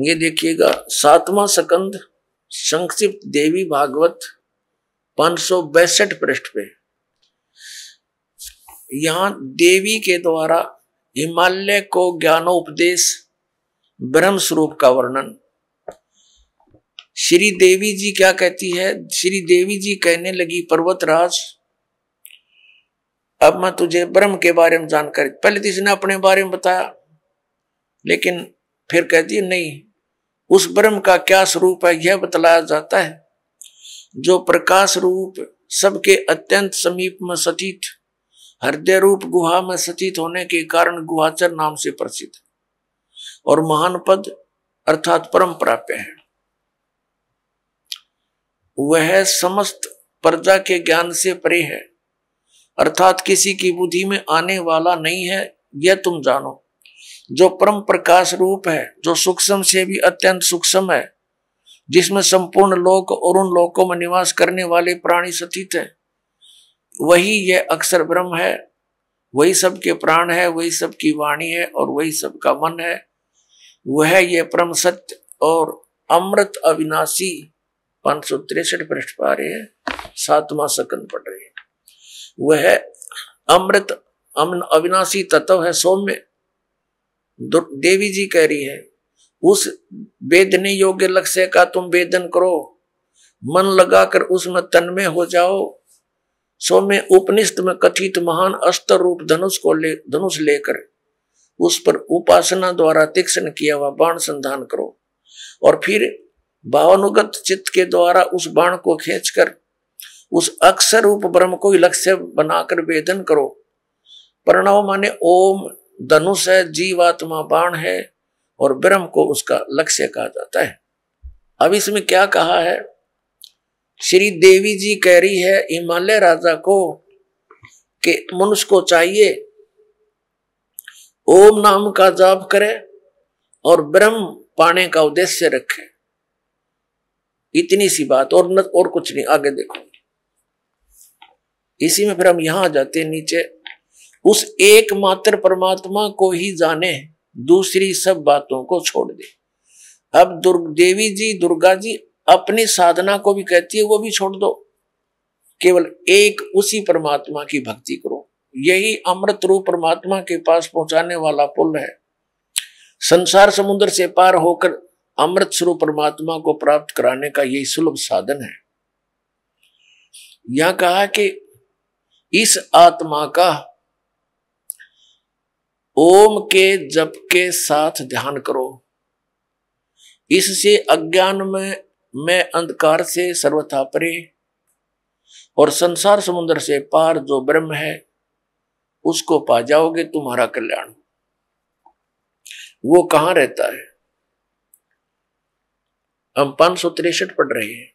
Speaker 2: ये देखिएगा सातवां सकंद संक्षिप्त देवी भागवत पांच सौ बैसठ पृष्ठ पे यहां देवी के द्वारा हिमालय को ज्ञानोपदेश ब्रह्म स्वरूप का वर्णन श्री देवी जी क्या कहती है श्री देवी जी कहने लगी पर्वतराज अब मैं तुझे ब्रह्म के बारे में जानकारी पहले तो इसने अपने बारे में बताया लेकिन फिर कहती है नहीं उस ब्रह्म का क्या स्वरूप है यह बतलाया जाता है जो प्रकाश रूप सबके अत्यंत समीप में सतीत हृदय रूप गुहा में सतीत होने के कारण गुहाचर नाम से प्रसिद्ध और महान पद अर्थात परम प्राप्य है वह समस्त प्रजा के ज्ञान से परे है अर्थात किसी की बुद्धि में आने वाला नहीं है यह तुम जानो जो परम प्रकाश रूप है जो सूक्ष्म से भी अत्यंत सूक्ष्म है जिसमें संपूर्ण लोक और उन लोकों में निवास करने वाले प्राणी सथित है वही यह अक्षर ब्रह्म है वही सबके प्राण है वही सबकी वाणी है और वही सबका मन है वह यह परम सत्य और अमृत अविनाशी पांच सौ तिरसठ पृष्ठ पा रहे हैं सातवां सकंद पढ़ रहे हैं वह अमृत अविनाशी तत्व है सौम्य देवी जी कह रही है उस वेदने योग्य लक्ष्य का तुम वेदन करो मन लगाकर उसमें तन्मय हो जाओ सो में उपनिष्ठ में कथित महान अस्त्र रूप धनुष को ले धनुष लेकर उस पर उपासना द्वारा तीक्षण किया हुआ बाण संधान करो और फिर भावानुगत चित्त के द्वारा उस बाण को खींचकर उस अक्षर रूप ब्रह्म को लक्ष्य बनाकर वेदन करो प्रणव माने ओम धनुष है जीवात्मा बाण है और ब्रह्म को उसका लक्ष्य कहा जाता है अब इसमें क्या कहा है श्री देवी जी कह रही है हिमालय राजा को कि मनुष्य को चाहिए ओम नाम का जाप करे और ब्रह्म पाने का उद्देश्य रखे इतनी सी बात और न, और कुछ नहीं आगे देखो इसी में फिर हम यहां आ जाते हैं नीचे उस एकमात्र परमात्मा को ही जाने दूसरी सब बातों को छोड़ दे अब दुर्ग देवी जी दुर्गा जी अपनी साधना को भी कहती है वो भी छोड़ दो केवल एक उसी परमात्मा की भक्ति करो यही अमृत रूप परमात्मा के पास पहुंचाने वाला पुल है संसार समुद्र से पार होकर अमृत स्वरूप परमात्मा को प्राप्त कराने का यही सुलभ साधन है यह कहा कि इस आत्मा का ओम के जप के साथ ध्यान करो इससे अज्ञान में मैं अंधकार से सर्वथा परे और संसार समुद्र से पार जो ब्रह्म है उसको पा जाओगे तुम्हारा कल्याण वो कहां रहता है हम पांच सौ तिरसठ पढ़ रहे हैं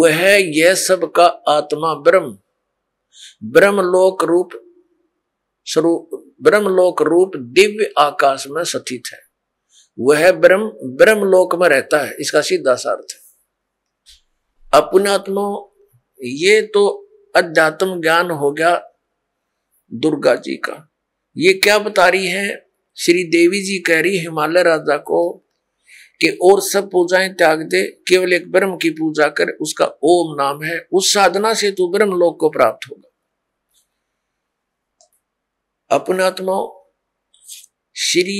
Speaker 2: वह यह सब का आत्मा ब्रह्म ब्रह्म लोक रूप स्वरूप ब्रह्मलोक रूप दिव्य आकाश में स्थित है वह ब्रह्म ब्रह्मलोक में रहता है इसका सीधा अर्थ है ये तो अध्यात्म ज्ञान हो गया दुर्गा जी का ये क्या बता रही है श्री देवी जी कह रही हिमालय राजा को कि और सब पूजाएं त्याग दे केवल एक ब्रह्म की पूजा कर उसका ओम नाम है उस साधना से तू तो ब्रह्म लोक को प्राप्त होगा अपनात्मा श्री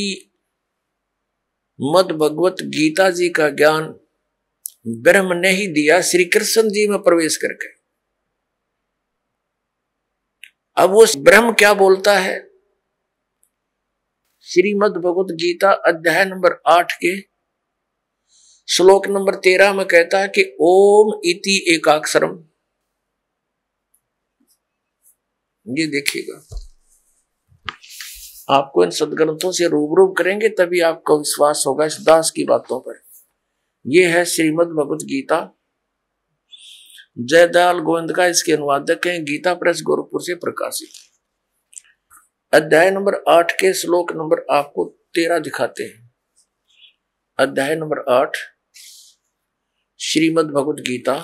Speaker 2: मद भगवत गीता जी का ज्ञान ब्रह्म ने ही दिया श्री कृष्ण जी में प्रवेश करके अब वो ब्रह्म क्या बोलता है श्रीमद भगवत गीता अध्याय नंबर आठ के श्लोक नंबर तेरह में कहता है कि ओम इति एकाक्षरम ये देखिएगा आपको इन सदग्रंथों से रूबरू करेंगे तभी आपको विश्वास होगा इस दास की बातों पर यह है श्रीमद भगवत गीता जयदयाल गोविंद का इसके अनुवादक हैं गीता प्रेस गोरखपुर से प्रकाशित अध्याय नंबर आठ के श्लोक नंबर आपको तेरह दिखाते हैं अध्याय नंबर आठ श्रीमद भगवत गीता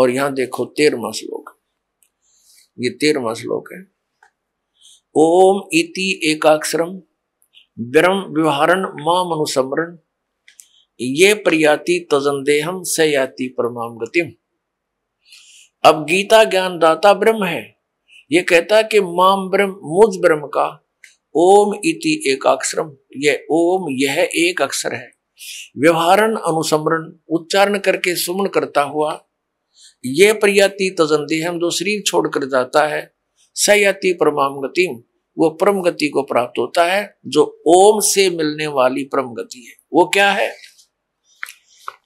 Speaker 2: और यहां देखो तेरवा श्लोक ये तेरवा श्लोक है ओम इति एकाक्षरम ब्रह्म विवहारण माम मनुसमरण ये प्रयाति तजनदेहम सयाति परमाम गतिम अब गीता ज्ञान दाता ब्रह्म है ये कहता है कि माम ब्रह्म मुझ ब्रह्म का ओम इति एकाक्षरम यह ओम यह एक अक्षर है व्यवहारण अनुसमरण उच्चारण करके सुमन करता हुआ ये प्रयाति देहम जो शरीर छोड़कर जाता है सयाति परमाम गति वो परम गति को प्राप्त होता है जो ओम से मिलने वाली परम गति है वो क्या है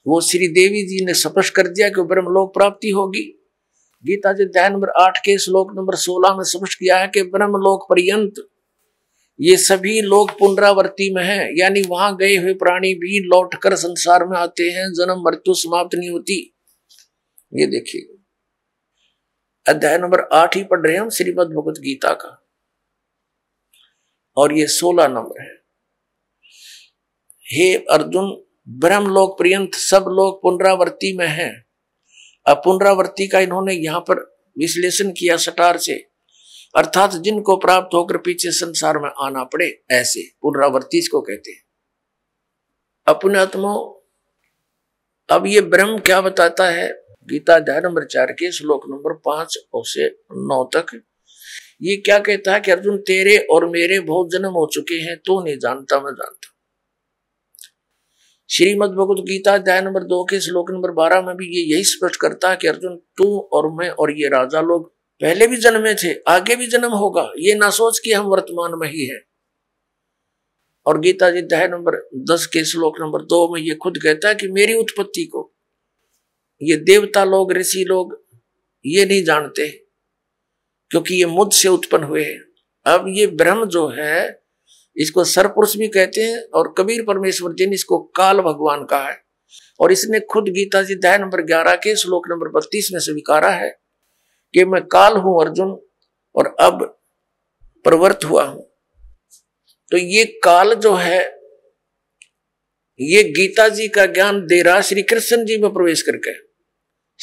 Speaker 2: वो श्री देवी जी ने स्पष्ट कर दिया कि ब्रह्मलोक प्राप्ति होगी गीता जी अध्याय नंबर आठ के श्लोक नंबर सोलह में स्पष्ट किया है कि ब्रह्मलोक पर्यंत ये सभी लोग पुनरावर्ती में हैं यानी वहां गए हुए प्राणी भी लौटकर संसार में आते हैं जन्म मृत्यु समाप्त नहीं होती ये देखिएगा अध्याय नंबर आठ ही पढ़ रहे हैं हम श्रीमद भगवत गीता का और ये सोलह नंबर है हे अर्जुन ब्रह्म लोक पर्यंत सब लोग पुनरावर्ती में हैं अब पुनरावृत्ति का इन्होंने यहां पर विश्लेषण किया सटार से अर्थात जिनको प्राप्त होकर पीछे संसार में आना पड़े ऐसे पुनरावर्ती इसको कहते हैं अपने आत्मो अब ये ब्रह्म क्या बताता है गीता अध्याय नंबर चार के श्लोक नंबर पांच और से नौ तक ये क्या कहता है कि अर्जुन तेरे और मेरे बहुत जन्म हो चुके हैं तो नहीं जानता मैं जानता श्रीमद भगवत गीता अध्याय नंबर दो के श्लोक नंबर बारह में भी ये यही स्पष्ट करता है कि अर्जुन तू और मैं और ये राजा लोग पहले भी जन्मे थे आगे भी जन्म होगा ये ना सोच कि हम वर्तमान में ही हैं और गीता जी अध्याय नंबर दस के श्लोक नंबर दो में ये खुद कहता है कि मेरी उत्पत्ति को ये देवता लोग ऋषि लोग ये नहीं जानते क्योंकि ये मुद्द से उत्पन्न हुए हैं अब ये ब्रह्म जो है इसको सरपुरुष भी कहते हैं और कबीर परमेश्वर जी ने इसको काल भगवान कहा है और इसने खुद गीता जी दया नंबर ग्यारह के श्लोक नंबर बत्तीस में स्वीकारा है कि मैं काल हूं अर्जुन और अब प्रवर्त हुआ हूं तो ये काल जो है ये गीता जी का ज्ञान दे रहा श्री कृष्ण जी में प्रवेश करके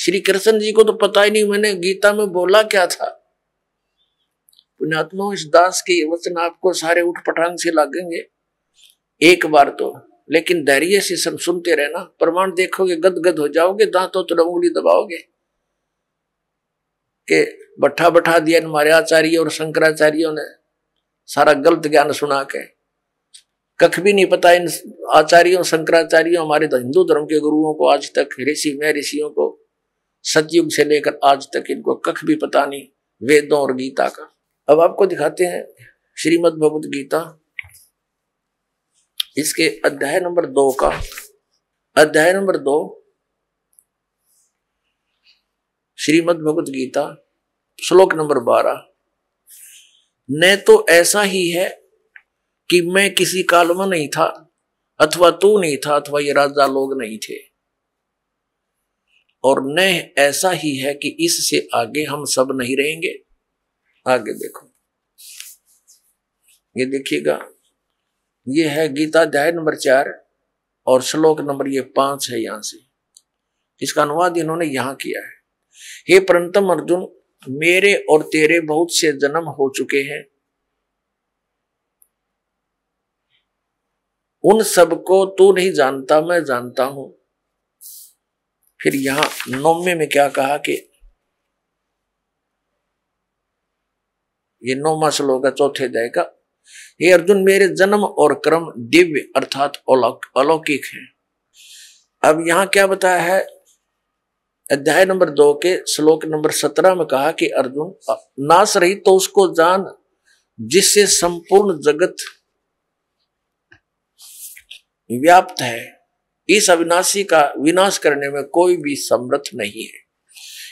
Speaker 2: श्री कृष्ण जी को तो पता ही नहीं मैंने गीता में बोला क्या था पुण्यात्मा इस दास के वचन आपको सारे उठ पठान से लागेंगे एक बार तो लेकिन धैर्य से सब सुनते रहना प्रमाण देखोगे गदगद हो जाओगे दांतों तो उंगली दबाओगे के बठा बठा दिया हमारे आचार्य और शंकराचार्यों ने सारा गलत ज्ञान सुना के कख भी नहीं पता इन आचार्यों शंकराचार्यों हमारे तो हिंदू धर्म के गुरुओं को आज तक ऋषि में ऋषियों को सतयुग से लेकर आज तक इनको कख भी पता नहीं वेदों और गीता का अब आपको दिखाते हैं श्रीमद भगवत गीता इसके अध्याय नंबर दो का अध्याय नंबर दो श्रीमद भगवत गीता श्लोक नंबर बारह न तो ऐसा ही है कि मैं किसी काल में नहीं था अथवा तू नहीं था अथवा ये राजा लोग नहीं थे और न ऐसा ही है कि इससे आगे हम सब नहीं रहेंगे आगे देखो ये देखिएगा ये है गीता अध्याय नंबर चार और श्लोक नंबर ये पांच है यहां से इसका अनुवाद इन्होंने यहां किया है हे परंतम अर्जुन मेरे और तेरे बहुत से जन्म हो चुके हैं उन सबको तू नहीं जानता मैं जानता हूं फिर यहां नौमे में क्या कहा कि ये नौमा श्लोक है चौथे अध्याय का ये अर्जुन मेरे जन्म और कर्म दिव्य अर्थात अलौकिक है अब यहां क्या बताया है अध्याय नंबर दो के श्लोक नंबर सत्रह में कहा कि अर्जुन नाश रही तो उसको जान जिससे संपूर्ण जगत व्याप्त है इस अविनाशी का विनाश करने में कोई भी समर्थ नहीं है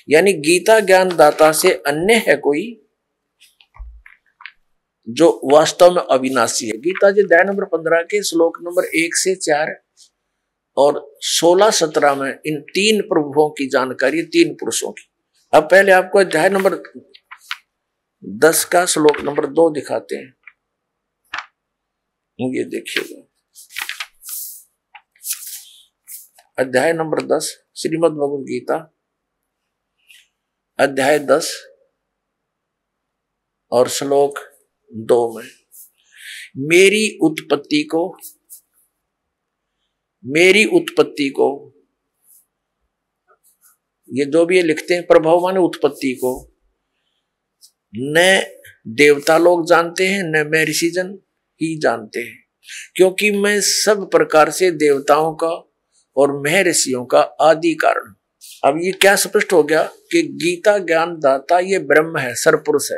Speaker 2: यानी गीता ज्ञान दाता से अन्य है कोई जो वास्तव में अविनाशी है गीता जी दया नंबर पंद्रह के श्लोक नंबर एक से चार और सोलह सत्रह में इन तीन प्रभुओं की जानकारी तीन पुरुषों की अब पहले आपको अध्याय नंबर दस का श्लोक नंबर दो दिखाते हैं ये देखिएगा अध्याय नंबर दस श्रीमद भगवद गीता अध्याय दस और श्लोक दो में मेरी उत्पत्ति को मेरी उत्पत्ति को ये जो भी ये लिखते हैं प्रभाव माने उत्पत्ति को न देवता लोग जानते हैं न मैं ऋषिजन ही जानते हैं क्योंकि मैं सब प्रकार से देवताओं का और मेह ऋषियों का आदि कारण अब ये क्या स्पष्ट हो गया कि गीता ज्ञान दाता ये ब्रह्म है सरपुरुष है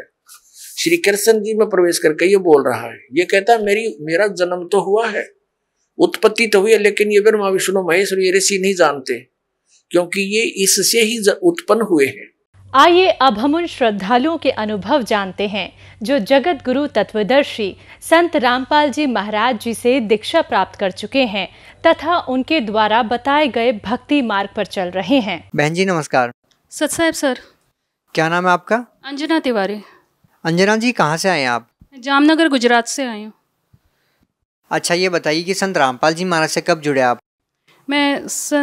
Speaker 2: श्री कृष्ण जी में प्रवेश करके ये बोल रहा है ये कहता है मेरी मेरा जन्म तो हुआ है उत्पत्ति तो हुई है लेकिन ये ब्रह्मा विष्णु महेश ये ऋषि नहीं जानते क्योंकि ये इससे ही उत्पन्न हुए हैं
Speaker 3: आइए अब हम उन श्रद्धालुओं के अनुभव जानते हैं जो जगत गुरु तत्वदर्शी संत रामपाल जी महाराज जी से दीक्षा प्राप्त कर चुके हैं तथा उनके द्वारा बताए गए भक्ति मार्ग पर चल रहे हैं
Speaker 1: बहन जी नमस्कार सत साहब सर क्या नाम है आपका
Speaker 3: अंजना तिवारी
Speaker 1: अंजना जी कहाँ से आए आप
Speaker 3: जामनगर गुजरात से आई हूँ
Speaker 1: अच्छा ये बताइए कि संत रामपाल जी महाराज से कब जुड़े आप
Speaker 3: मैं स,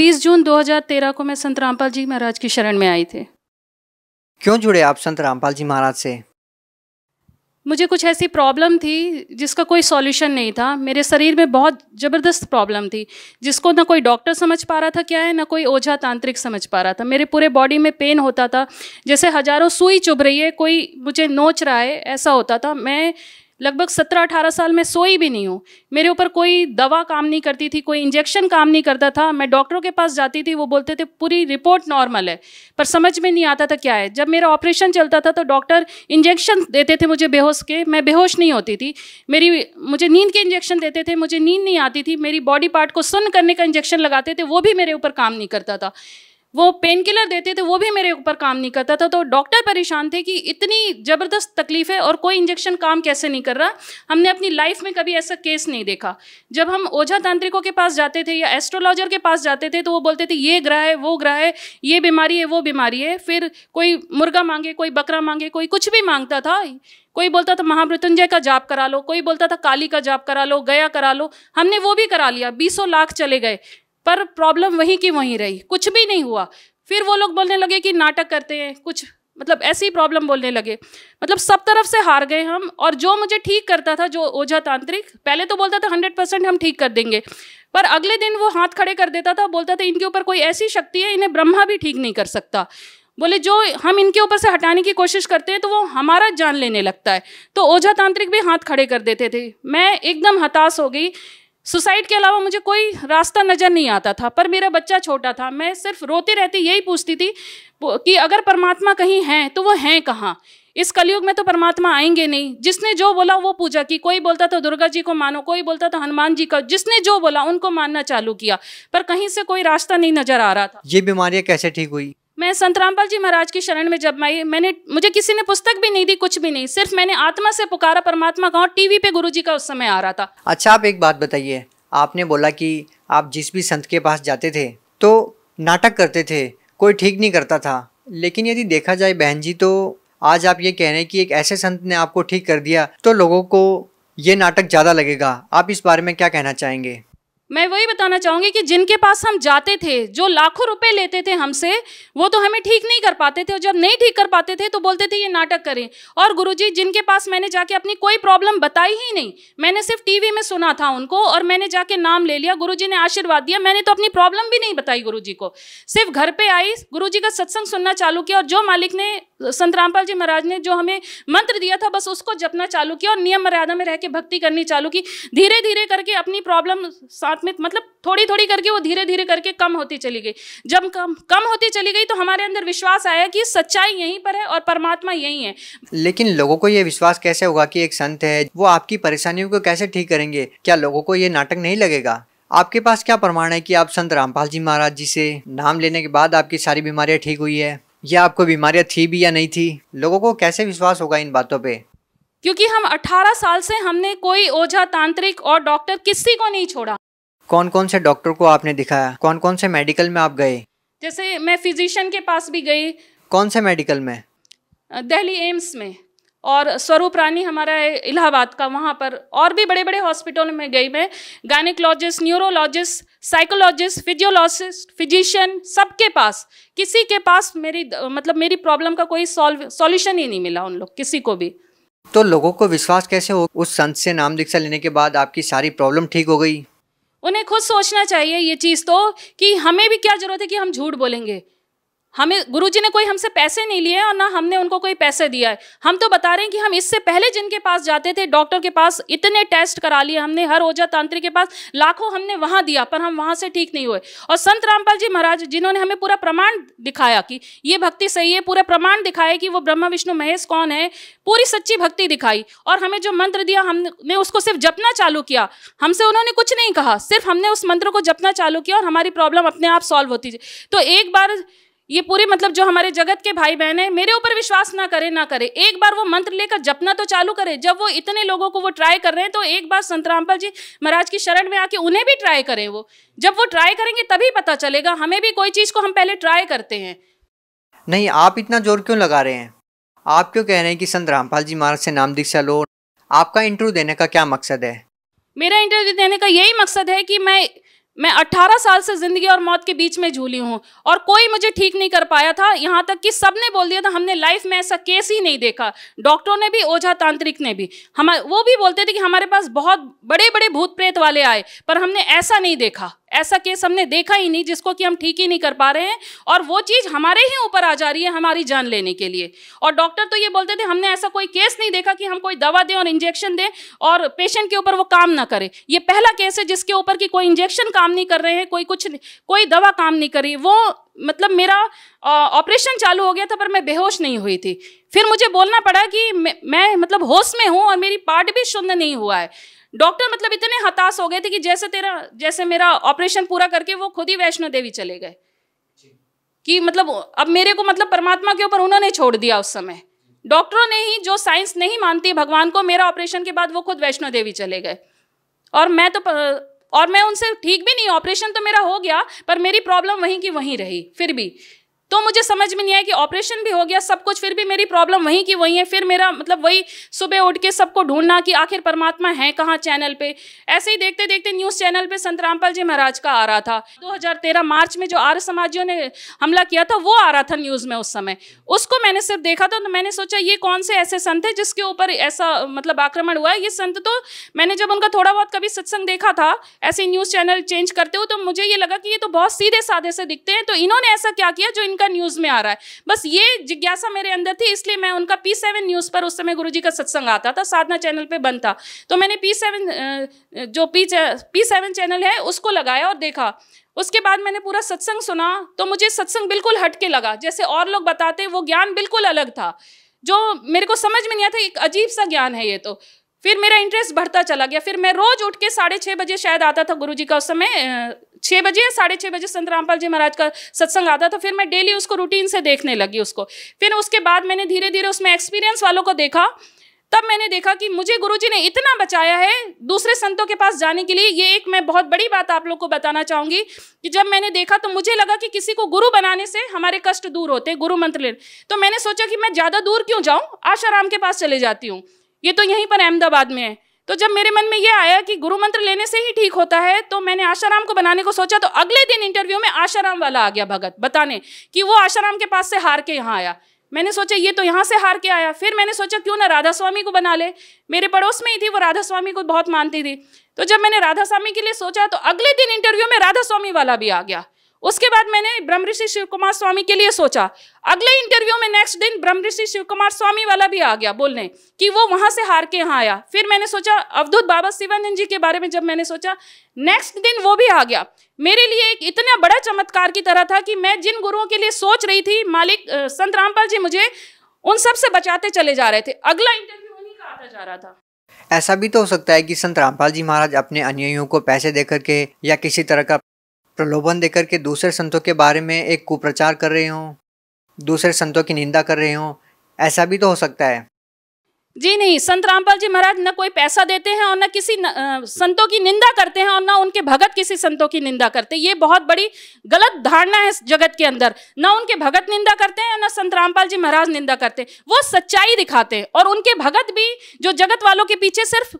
Speaker 3: 20 जून 2013 को मैं संत रामपाल जी महाराज की शरण में आई थी
Speaker 1: क्यों जुड़े आप संत रामपाल जी महाराज से
Speaker 3: मुझे कुछ ऐसी प्रॉब्लम थी जिसका कोई सॉल्यूशन नहीं था मेरे शरीर में बहुत ज़बरदस्त प्रॉब्लम थी जिसको ना कोई डॉक्टर समझ पा रहा था क्या है ना कोई ओझा तांत्रिक समझ पा रहा था मेरे पूरे बॉडी में पेन होता था जैसे हज़ारों सुई चुभ रही है कोई मुझे नोच रहा है ऐसा होता था मैं लगभग सत्रह अठारह साल मैं सोई भी नहीं हूँ मेरे ऊपर कोई दवा काम नहीं करती थी कोई इंजेक्शन काम नहीं करता था मैं डॉक्टरों के पास जाती थी वो बोलते थे पूरी रिपोर्ट नॉर्मल है पर समझ में नहीं आता था क्या है जब मेरा ऑपरेशन चलता था तो डॉक्टर इंजेक्शन देते थे मुझे बेहोश के मैं बेहोश नहीं होती थी मेरी मुझे नींद के इंजेक्शन देते थे मुझे नींद नहीं आती थी मेरी बॉडी पार्ट को सुन करने का इंजेक्शन लगाते थे वो भी मेरे ऊपर काम नहीं करता था वो पेन किलर देते थे वो भी मेरे ऊपर काम नहीं करता था तो डॉक्टर परेशान थे कि इतनी ज़बरदस्त तकलीफ है और कोई इंजेक्शन काम कैसे नहीं कर रहा हमने अपनी लाइफ में कभी ऐसा केस नहीं देखा जब हम ओझा तांत्रिकों के पास जाते थे या एस्ट्रोलॉजर के पास जाते थे तो वो बोलते थे ये ग्रह है वो ग्रह है ये बीमारी है वो बीमारी है फिर कोई मुर्गा मांगे कोई बकरा मांगे कोई कुछ भी मांगता था कोई बोलता था महामृत्युंजय का जाप करा लो कोई बोलता था काली का जाप करा लो गया करा लो हमने वो भी करा लिया बीसों लाख चले गए पर प्रॉब्लम वहीं की वहीं रही कुछ भी नहीं हुआ फिर वो लोग बोलने लगे कि नाटक करते हैं कुछ मतलब ऐसी प्रॉब्लम बोलने लगे मतलब सब तरफ से हार गए हम और जो मुझे ठीक करता था जो ओझा तांत्रिक पहले तो बोलता था हंड्रेड परसेंट हम ठीक कर देंगे पर अगले दिन वो हाथ खड़े कर देता था बोलता था इनके ऊपर कोई ऐसी शक्ति है इन्हें ब्रह्मा भी ठीक नहीं कर सकता बोले जो हम इनके ऊपर से हटाने की कोशिश करते हैं तो वो हमारा जान लेने लगता है तो ओझा तांत्रिक भी हाथ खड़े कर देते थे मैं एकदम हताश हो गई सुसाइड के अलावा मुझे कोई रास्ता नज़र नहीं आता था पर मेरा बच्चा छोटा था मैं सिर्फ रोती रहती यही पूछती थी कि अगर परमात्मा कहीं है तो वो हैं कहाँ इस कलयुग में तो परमात्मा आएंगे नहीं जिसने जो बोला वो पूजा की कोई बोलता तो दुर्गा जी को मानो कोई बोलता तो हनुमान जी का जिसने जो बोला उनको मानना चालू किया पर कहीं से कोई रास्ता नहीं नजर आ रहा था
Speaker 1: ये बीमारियाँ कैसे ठीक हुई
Speaker 3: मैं संत रामपाल जी महाराज की शरण में जब आई मैंने मुझे किसी ने पुस्तक भी नहीं दी कुछ भी नहीं सिर्फ मैंने आत्मा से पुकारा परमात्मा का और टीवी पे जी का उस समय आ रहा था
Speaker 1: अच्छा आप एक बात बताइए आपने बोला कि आप जिस भी संत के पास जाते थे तो नाटक करते थे कोई ठीक नहीं करता था लेकिन यदि देखा जाए बहन जी तो आज आप ये कह रहे हैं कि एक ऐसे संत ने आपको ठीक कर दिया तो लोगों को ये नाटक ज़्यादा लगेगा आप इस बारे में क्या कहना चाहेंगे
Speaker 3: मैं वही बताना चाहूँगी कि जिनके पास हम जाते थे जो लाखों रुपए लेते थे हमसे वो तो हमें ठीक नहीं कर पाते थे और जब नहीं ठीक कर पाते थे तो बोलते थे ये नाटक करें और गुरुजी जिनके पास मैंने जाके अपनी कोई प्रॉब्लम बताई ही नहीं मैंने सिर्फ टीवी में सुना था उनको और मैंने जाके नाम ले लिया गुरु ने आशीर्वाद दिया मैंने तो अपनी प्रॉब्लम भी नहीं बताई गुरु को सिर्फ घर पर आई गुरु का सत्संग सुनना चालू किया और जो मालिक ने संत रामपाल जी महाराज ने जो हमें मंत्र दिया था बस उसको जपना चालू किया और नियम मर्यादा में रह के भक्ति करनी चालू की धीरे धीरे करके अपनी प्रॉब्लम साथ में मतलब थोड़ी थोड़ी करके वो धीरे धीरे करके कम होती चली गई जब कम कम होती चली गई तो हमारे अंदर विश्वास आया कि सच्चाई यहीं पर है और परमात्मा यही है
Speaker 1: लेकिन लोगों को ये विश्वास कैसे होगा कि एक संत है वो आपकी परेशानियों को कैसे ठीक करेंगे क्या लोगों को ये नाटक नहीं लगेगा आपके पास क्या प्रमाण है कि आप संत रामपाल जी महाराज जी से नाम लेने के बाद आपकी सारी बीमारियां ठीक हुई है या आपको बीमारियां थी भी या नहीं थी लोगों को कैसे विश्वास होगा इन बातों पे
Speaker 3: क्योंकि हम 18 साल से हमने कोई ओझा तांत्रिक और डॉक्टर किसी को नहीं छोड़ा
Speaker 1: कौन कौन से डॉक्टर को आपने दिखाया कौन कौन से मेडिकल में आप गए
Speaker 3: जैसे मैं फिजिशियन के पास भी गई
Speaker 1: कौन से मेडिकल में
Speaker 3: दिल्ली एम्स में और स्वरूप रानी हमारा इलाहाबाद का वहाँ पर और भी बड़े बड़े हॉस्पिटल में गई मैं gynaecologist neurologist psychologist physiologist physician सबके पास किसी के पास मेरी मतलब मेरी प्रॉब्लम का कोई सॉल्व सॉल्यूशन ही नहीं मिला उन लोग किसी को भी
Speaker 1: तो लोगों को विश्वास कैसे हो उस संत से नाम दीक्षा लेने के बाद आपकी सारी प्रॉब्लम ठीक हो गई
Speaker 3: उन्हें खुद सोचना चाहिए ये चीज़ तो कि हमें भी क्या ज़रूरत है कि हम झूठ बोलेंगे हमें गुरुजी ने कोई हमसे पैसे नहीं लिए और ना हमने उनको कोई पैसे दिया है हम तो बता रहे हैं कि हम इससे पहले जिनके पास जाते थे डॉक्टर के पास इतने टेस्ट करा लिए हमने हर ओझा तांत्रिक के पास लाखों हमने वहाँ दिया पर हम वहाँ से ठीक नहीं हुए और संत रामपाल जी महाराज जिन्होंने हमें पूरा प्रमाण दिखाया कि ये भक्ति सही है पूरा प्रमाण दिखाया कि वो ब्रह्मा विष्णु महेश कौन है पूरी सच्ची भक्ति दिखाई और हमें जो मंत्र दिया हमने उसको सिर्फ जपना चालू किया हमसे उन्होंने कुछ नहीं कहा सिर्फ हमने उस मंत्र को जपना चालू किया और हमारी प्रॉब्लम अपने आप सॉल्व होती थी तो एक बार ये पूरे मतलब जो हमारे जगत के भाई बहन है मेरे ऊपर विश्वास ना करे ना करे एक बार वो मंत्र लेकर जपना तो चालू करे जब वो इतने लोगों को वो ट्राई कर रहे हैं तो एक बार संत रामपाल जी महाराज की शरण में आके उन्हें भी ट्राई करें वो जब वो ट्राई करेंगे तभी पता चलेगा हमें भी कोई चीज़ को हम पहले ट्राई करते हैं
Speaker 1: नहीं आप इतना जोर क्यों लगा रहे हैं आप क्यों कह रहे हैं कि संत रामपाल जी महाराज से नाम दीक्षा लो आपका इंटरव्यू देने का क्या मकसद है
Speaker 3: मेरा इंटरव्यू देने का यही मकसद है कि मैं मैं 18 साल से ज़िंदगी और मौत के बीच में झूली हूँ और कोई मुझे ठीक नहीं कर पाया था यहाँ तक कि सब ने बोल दिया था हमने लाइफ में ऐसा केस ही नहीं देखा डॉक्टरों ने भी ओझा तांत्रिक ने भी हम वो भी बोलते थे कि हमारे पास बहुत बड़े बड़े भूत प्रेत वाले आए पर हमने ऐसा नहीं देखा ऐसा केस हमने देखा ही नहीं जिसको कि हम ठीक ही नहीं कर पा रहे हैं और वो चीज़ हमारे ही ऊपर आ जा रही है हमारी जान लेने के लिए और डॉक्टर तो ये बोलते थे हमने ऐसा कोई केस नहीं देखा कि हम कोई दवा दें और इंजेक्शन दें और पेशेंट के ऊपर वो काम ना करे ये पहला केस है जिसके ऊपर कि कोई इंजेक्शन काम नहीं कर रहे हैं कोई कुछ कोई दवा काम नहीं कर रही वो मतलब मेरा ऑपरेशन चालू हो गया था पर मैं बेहोश नहीं हुई थी फिर मुझे बोलना पड़ा कि मैं, मतलब होश में हूँ और मेरी पार्ट भी शुद्ध नहीं हुआ है डॉक्टर मतलब इतने हताश हो गए थे कि जैसे तेरा जैसे मेरा ऑपरेशन पूरा करके वो खुद ही वैष्णो देवी चले गए कि मतलब अब मेरे को मतलब परमात्मा के ऊपर उन्होंने छोड़ दिया उस समय डॉक्टरों ने ही जो साइंस नहीं मानती भगवान को मेरा ऑपरेशन के बाद वो खुद वैष्णो देवी चले गए और मैं तो और मैं उनसे ठीक भी नहीं ऑपरेशन तो मेरा हो गया पर मेरी प्रॉब्लम वहीं की वहीं रही फिर भी तो मुझे समझ में नहीं आया कि ऑपरेशन भी हो गया सब कुछ फिर भी मेरी प्रॉब्लम वहीं की वहीं है फिर मेरा मतलब वही सुबह उठ के सबको ढूंढना कि आखिर परमात्मा है कहाँ चैनल पे ऐसे ही देखते देखते न्यूज़ चैनल पे संत रामपाल जी महाराज का आ रहा था 2013 मार्च में जो आर्य समाजियों ने हमला किया था वो आ रहा था न्यूज़ में उस समय उसको मैंने सिर्फ देखा था तो मैंने सोचा ये कौन से ऐसे संत है जिसके ऊपर ऐसा मतलब आक्रमण हुआ है ये संत तो मैंने जब उनका थोड़ा बहुत कभी सत्संग देखा था ऐसे न्यूज़ चैनल चेंज करते हुए तो मुझे ये लगा कि ये तो बहुत सीधे साधे से दिखते हैं तो इन्होंने ऐसा क्या किया जो इनका उनका न्यूज़ में आ रहा है बस ये जिज्ञासा मेरे अंदर थी इसलिए मैं उनका पी सेवन न्यूज़ पर उस समय गुरु जी का सत्संग आता था साधना चैनल पर बंद था तो मैंने पी सेवन जो पी पी सेवन चैनल है उसको लगाया और देखा उसके बाद मैंने पूरा सत्संग सुना तो मुझे सत्संग बिल्कुल हटके लगा जैसे और लोग बताते वो ज्ञान बिल्कुल अलग था जो मेरे को समझ में नहीं आता एक अजीब सा ज्ञान है ये तो फिर मेरा इंटरेस्ट बढ़ता चला गया फिर मैं रोज उठ के साढ़े छः बजे शायद आता था गुरुजी का उस समय छः बजे या साढ़े छः बजे संत रामपाल जी महाराज का सत्संग आता था फिर मैं डेली उसको रूटीन से देखने लगी उसको फिर उसके बाद मैंने धीरे धीरे उसमें एक्सपीरियंस वालों को देखा तब मैंने देखा कि मुझे गुरु ने इतना बचाया है दूसरे संतों के पास जाने के लिए ये एक मैं बहुत बड़ी बात आप लोग को बताना चाहूँगी कि जब मैंने देखा तो मुझे लगा कि किसी को गुरु बनाने से हमारे कष्ट दूर होते गुरु मंत्र ले तो मैंने सोचा कि मैं ज़्यादा दूर क्यों जाऊँ आशाराम के पास चले जाती हूँ ये तो यहीं पर अहमदाबाद में है तो जब मेरे मन में ये आया कि गुरु मंत्र लेने से ही ठीक होता है तो मैंने आशाराम को बनाने को सोचा तो अगले दिन इंटरव्यू में आशाराम वाला आ गया भगत बताने कि वो आशाराम के पास से हार के यहाँ आया मैंने सोचा ये तो यहाँ से हार के आया फिर मैंने सोचा क्यों ना राधा स्वामी को बना ले मेरे पड़ोस में ही थी वो राधा स्वामी को बहुत मानती थी तो जब मैंने राधा स्वामी के लिए सोचा तो अगले दिन इंटरव्यू में राधा स्वामी वाला भी आ गया उसके बाद मैंने ब्रह्म ऋषि शिव कुमार स्वामी के लिए सोचा अगले इंटरव्यू में नेक्स्ट दिन ब्रह्म ऋषि शिव कुमार स्वामी वाला भी आ गया बोलने कि वो वहां से हार के यहाँ आया फिर मैंने सोचा अवधूत बाबा शिवानंद जी के बारे में जब मैंने सोचा नेक्स्ट दिन वो भी आ गया मेरे लिए एक इतना बड़ा चमत्कार की तरह था कि मैं जिन गुरुओं के लिए सोच रही थी मालिक संत रामपाल जी मुझे उन सब से बचाते चले जा रहे थे अगला इंटरव्यू उन्हीं का आता
Speaker 1: जा रहा था ऐसा भी तो हो सकता है कि संत रामपाल जी महाराज अपने अनुयायियों को पैसे देकर के या किसी तरह का प्रलोभन देकर के दूसरे संतों के बारे में एक कुप्रचार कर रहे हों दूसरे संतों की निंदा कर रहे हों ऐसा भी तो हो सकता है
Speaker 3: जी नहीं संत रामपाल जी महाराज न कोई पैसा देते हैं और न किसी न, आ, संतों की निंदा करते हैं और न उनके भगत किसी संतों की निंदा करते ये बहुत बड़ी गलत धारणा है जगत के अंदर न उनके भगत निंदा करते हैं न संत रामपाल जी महाराज निंदा करते हैं वो सच्चाई दिखाते हैं और उनके भगत भी जो जगत वालों के पीछे सिर्फ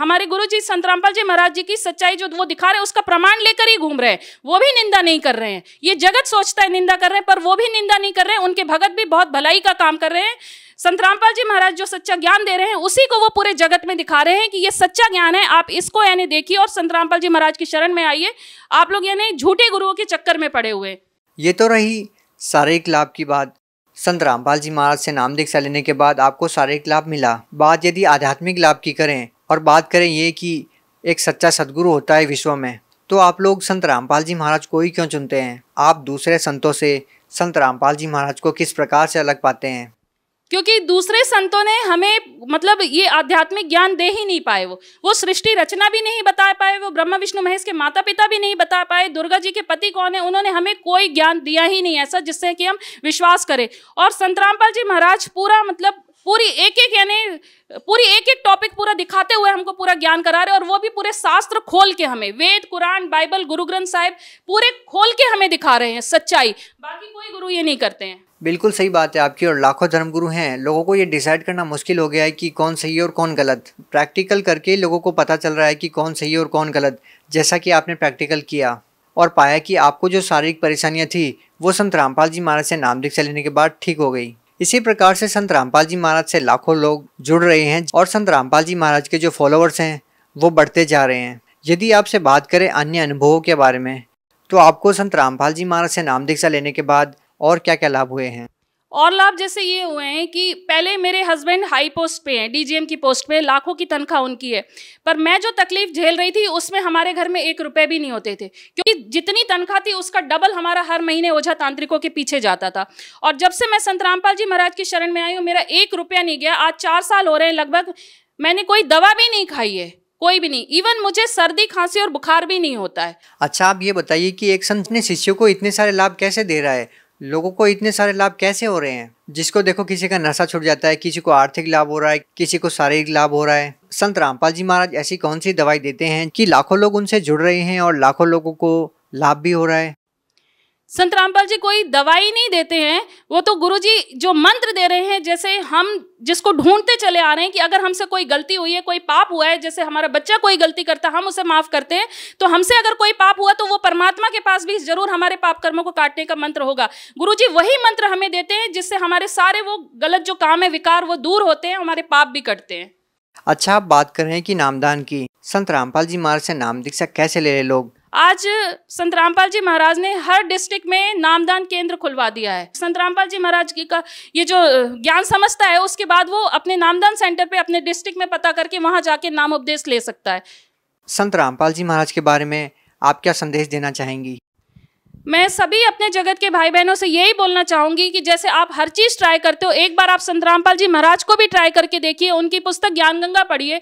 Speaker 3: हमारे गुरु जी संत रामपाल जी महाराज जी की सच्चाई जो वो दिखा रहे हैं उसका प्रमाण लेकर ही घूम रहे हैं वो भी निंदा नहीं कर रहे हैं ये जगत सोचता है निंदा कर रहे हैं पर वो भी निंदा नहीं कर रहे हैं उनके भगत भी बहुत भलाई का काम कर रहे हैं संत रामपाल जी महाराज जो सच्चा ज्ञान दे रहे हैं उसी को वो पूरे जगत में दिखा रहे हैं कि ये सच्चा ज्ञान है आप इसको यानी देखिए और संत रामपाल जी महाराज की शरण में आइए आप लोग यानी झूठे गुरुओं के चक्कर में पड़े हुए
Speaker 1: ये तो रही शारीरिक लाभ की बात संत रामपाल जी महाराज से नाम दीक्षा लेने के बाद आपको शारीरिक लाभ मिला बात यदि आध्यात्मिक लाभ की करें और बात करें ये कि एक सच्चा सदगुरु होता है विश्व में तो आप लोग संत रामपाल जी महाराज को ही क्यों चुनते हैं आप दूसरे संतों से संत रामपाल जी महाराज को किस प्रकार से अलग पाते हैं
Speaker 3: क्योंकि दूसरे संतों ने हमें मतलब ये आध्यात्मिक ज्ञान दे ही नहीं पाए वो वो सृष्टि रचना भी नहीं बता पाए वो ब्रह्मा विष्णु महेश के माता पिता भी नहीं बता पाए दुर्गा जी के पति कौन है उन्होंने हमें कोई ज्ञान दिया ही नहीं ऐसा जिससे कि हम विश्वास करें और संत रामपाल जी महाराज पूरा मतलब पूरी एक एक यानी पूरी एक एक टॉपिक पूरा दिखाते हुए हमको पूरा ज्ञान करा रहे और वो भी पूरे शास्त्र खोल के हमें वेद कुरान बाइबल गुरु ग्रंथ साहिब पूरे खोल के हमें दिखा रहे हैं सच्चाई बाकी कोई गुरु ये नहीं करते हैं
Speaker 1: बिल्कुल सही बात है आपकी और लाखों धर्मगुरु हैं लोगों को ये डिसाइड करना मुश्किल हो गया है कि कौन सही है और कौन गलत प्रैक्टिकल करके लोगों को पता चल रहा है कि कौन सही है और कौन गलत जैसा कि आपने प्रैक्टिकल किया और पाया कि आपको जो शारीरिक परेशानियाँ थी वो संत रामपाल जी महाराज से नाम दीक्षा लेने के बाद ठीक हो गई इसी प्रकार से संत रामपाल जी महाराज से लाखों लोग जुड़ रहे हैं और संत रामपाल जी महाराज के जो फॉलोअर्स हैं वो बढ़ते जा रहे हैं यदि आपसे बात करें अन्य अनुभवों के बारे में तो आपको संत रामपाल जी महाराज से नाम दीक्षा लेने के बाद और क्या क्या लाभ हुए हैं
Speaker 3: और लाभ जैसे ये हुए हैं कि पहले मेरे हस्बैंड हाई पोस्ट पे हैं डीजीएम की पोस्ट पे लाखों की तनख्वाह उनकी है पर मैं जो तकलीफ झेल रही थी उसमें हमारे घर में एक रुपए भी नहीं होते थे क्योंकि जितनी तनख्वाह थी उसका डबल हमारा हर महीने ओझा तांत्रिकों के पीछे जाता था और जब से मैं संत रामपाल जी महाराज की शरण में आई हूँ मेरा एक रुपया नहीं गया आज चार साल हो रहे हैं लगभग मैंने कोई दवा भी नहीं खाई है कोई भी नहीं इवन मुझे सर्दी खांसी और बुखार भी नहीं होता है
Speaker 1: अच्छा आप ये बताइए कि एक संत ने शिष्यों को इतने सारे लाभ कैसे दे रहा है लोगों को इतने सारे लाभ कैसे हो रहे हैं जिसको देखो किसी का नशा छूट जाता है किसी को आर्थिक लाभ हो रहा है किसी को शारीरिक लाभ हो रहा है संत रामपाल जी महाराज ऐसी कौन सी दवाई देते हैं कि लाखों लोग उनसे जुड़ रहे हैं और लाखों लोगों को लाभ भी हो रहा है
Speaker 3: संत रामपाल जी कोई दवाई नहीं देते हैं वो तो गुरु जी जो मंत्र दे रहे हैं जैसे हम जिसको ढूंढते चले आ रहे हैं कि अगर हमसे कोई गलती हुई है कोई पाप हुआ है जैसे हमारा बच्चा कोई गलती करता हम उसे माफ करते हैं तो हमसे अगर कोई पाप हुआ तो वो परमात्मा के पास भी जरूर हमारे पाप कर्मों को काटने का मंत्र होगा गुरु जी वही मंत्र हमें देते हैं जिससे हमारे सारे वो गलत जो काम है विकार वो दूर होते हैं हमारे पाप भी कटते हैं
Speaker 1: अच्छा आप बात कर रहे हैं कि नामदान की संत रामपाल जी महाराज से नाम दीक्षा कैसे ले रहे लोग
Speaker 3: आज संत रामपाल जी महाराज ने हर डिस्ट्रिक्ट में नामदान केंद्र खुलवा दिया है संत रामपाल जी महाराज की का ये जो ज्ञान समझता है उसके बाद वो अपने नामदान सेंटर पे अपने डिस्ट्रिक्ट में पता करके वहाँ जाके नाम उपदेश ले सकता है
Speaker 1: संत रामपाल जी महाराज के बारे में आप क्या संदेश देना चाहेंगी
Speaker 3: मैं सभी अपने जगत के भाई बहनों से यही बोलना चाहूंगी कि जैसे आप हर चीज ट्राई करते हो एक बार आप संत रामपाल जी महाराज को भी ट्राई करके देखिए उनकी पुस्तक ज्ञान गंगा पढ़िए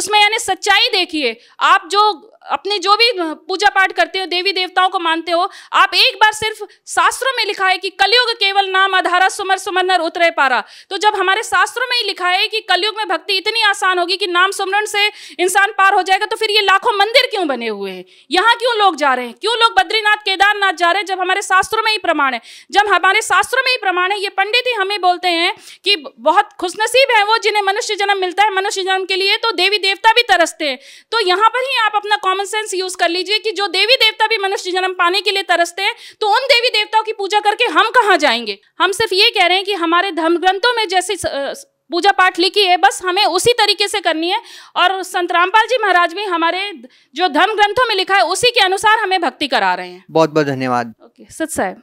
Speaker 3: उसमें यानी सच्चाई देखिए आप जो अपने जो भी पूजा पाठ करते हो देवी देवताओं को मानते हो आप एक बार सिर्फ शास्त्रों में लिखा है कि कलयुग केवल नाम आधारा सुमर सुमर नर उतरे पारा तो जब हमारे शास्त्रों में ही लिखा है कि कलयुग में भक्ति इतनी आसान होगी कि नाम सुमरण से इंसान पार हो जाएगा तो फिर ये लाखों मंदिर क्यों बने हुए हैं यहाँ क्यों लोग जा रहे हैं क्यों लोग बद्रीनाथ केदारनाथ जा रहे हैं जब हमारे शास्त्रों में ही प्रमाण है जब हमारे शास्त्रों में ही प्रमाण है ये पंडित ही हमें बोलते हैं कि बहुत खुशनसीब है वो जिन्हें मनुष्य जन्म मिलता है मनुष्य जन्म के लिए तो देवी देवता भी तरसते हैं तो यहाँ पर ही आप अपना कॉमन सेंस यूज कर लीजिए कि जो देवी देवता भी मनुष्य जन्म पाने के लिए तरसते हैं तो उन देवी देवताओं की पूजा करके हम कहाँ जाएंगे हम सिर्फ ये कह रहे हैं कि हमारे धर्म ग्रंथों में जैसे पूजा पाठ लिखी है बस हमें उसी तरीके से करनी है और संत रामपाल जी महाराज भी हमारे जो धर्म ग्रंथों में लिखा है उसी के अनुसार हमें भक्ति करा रहे हैं
Speaker 1: बहुत बहुत धन्यवाद
Speaker 3: ओके सत साहब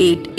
Speaker 3: eight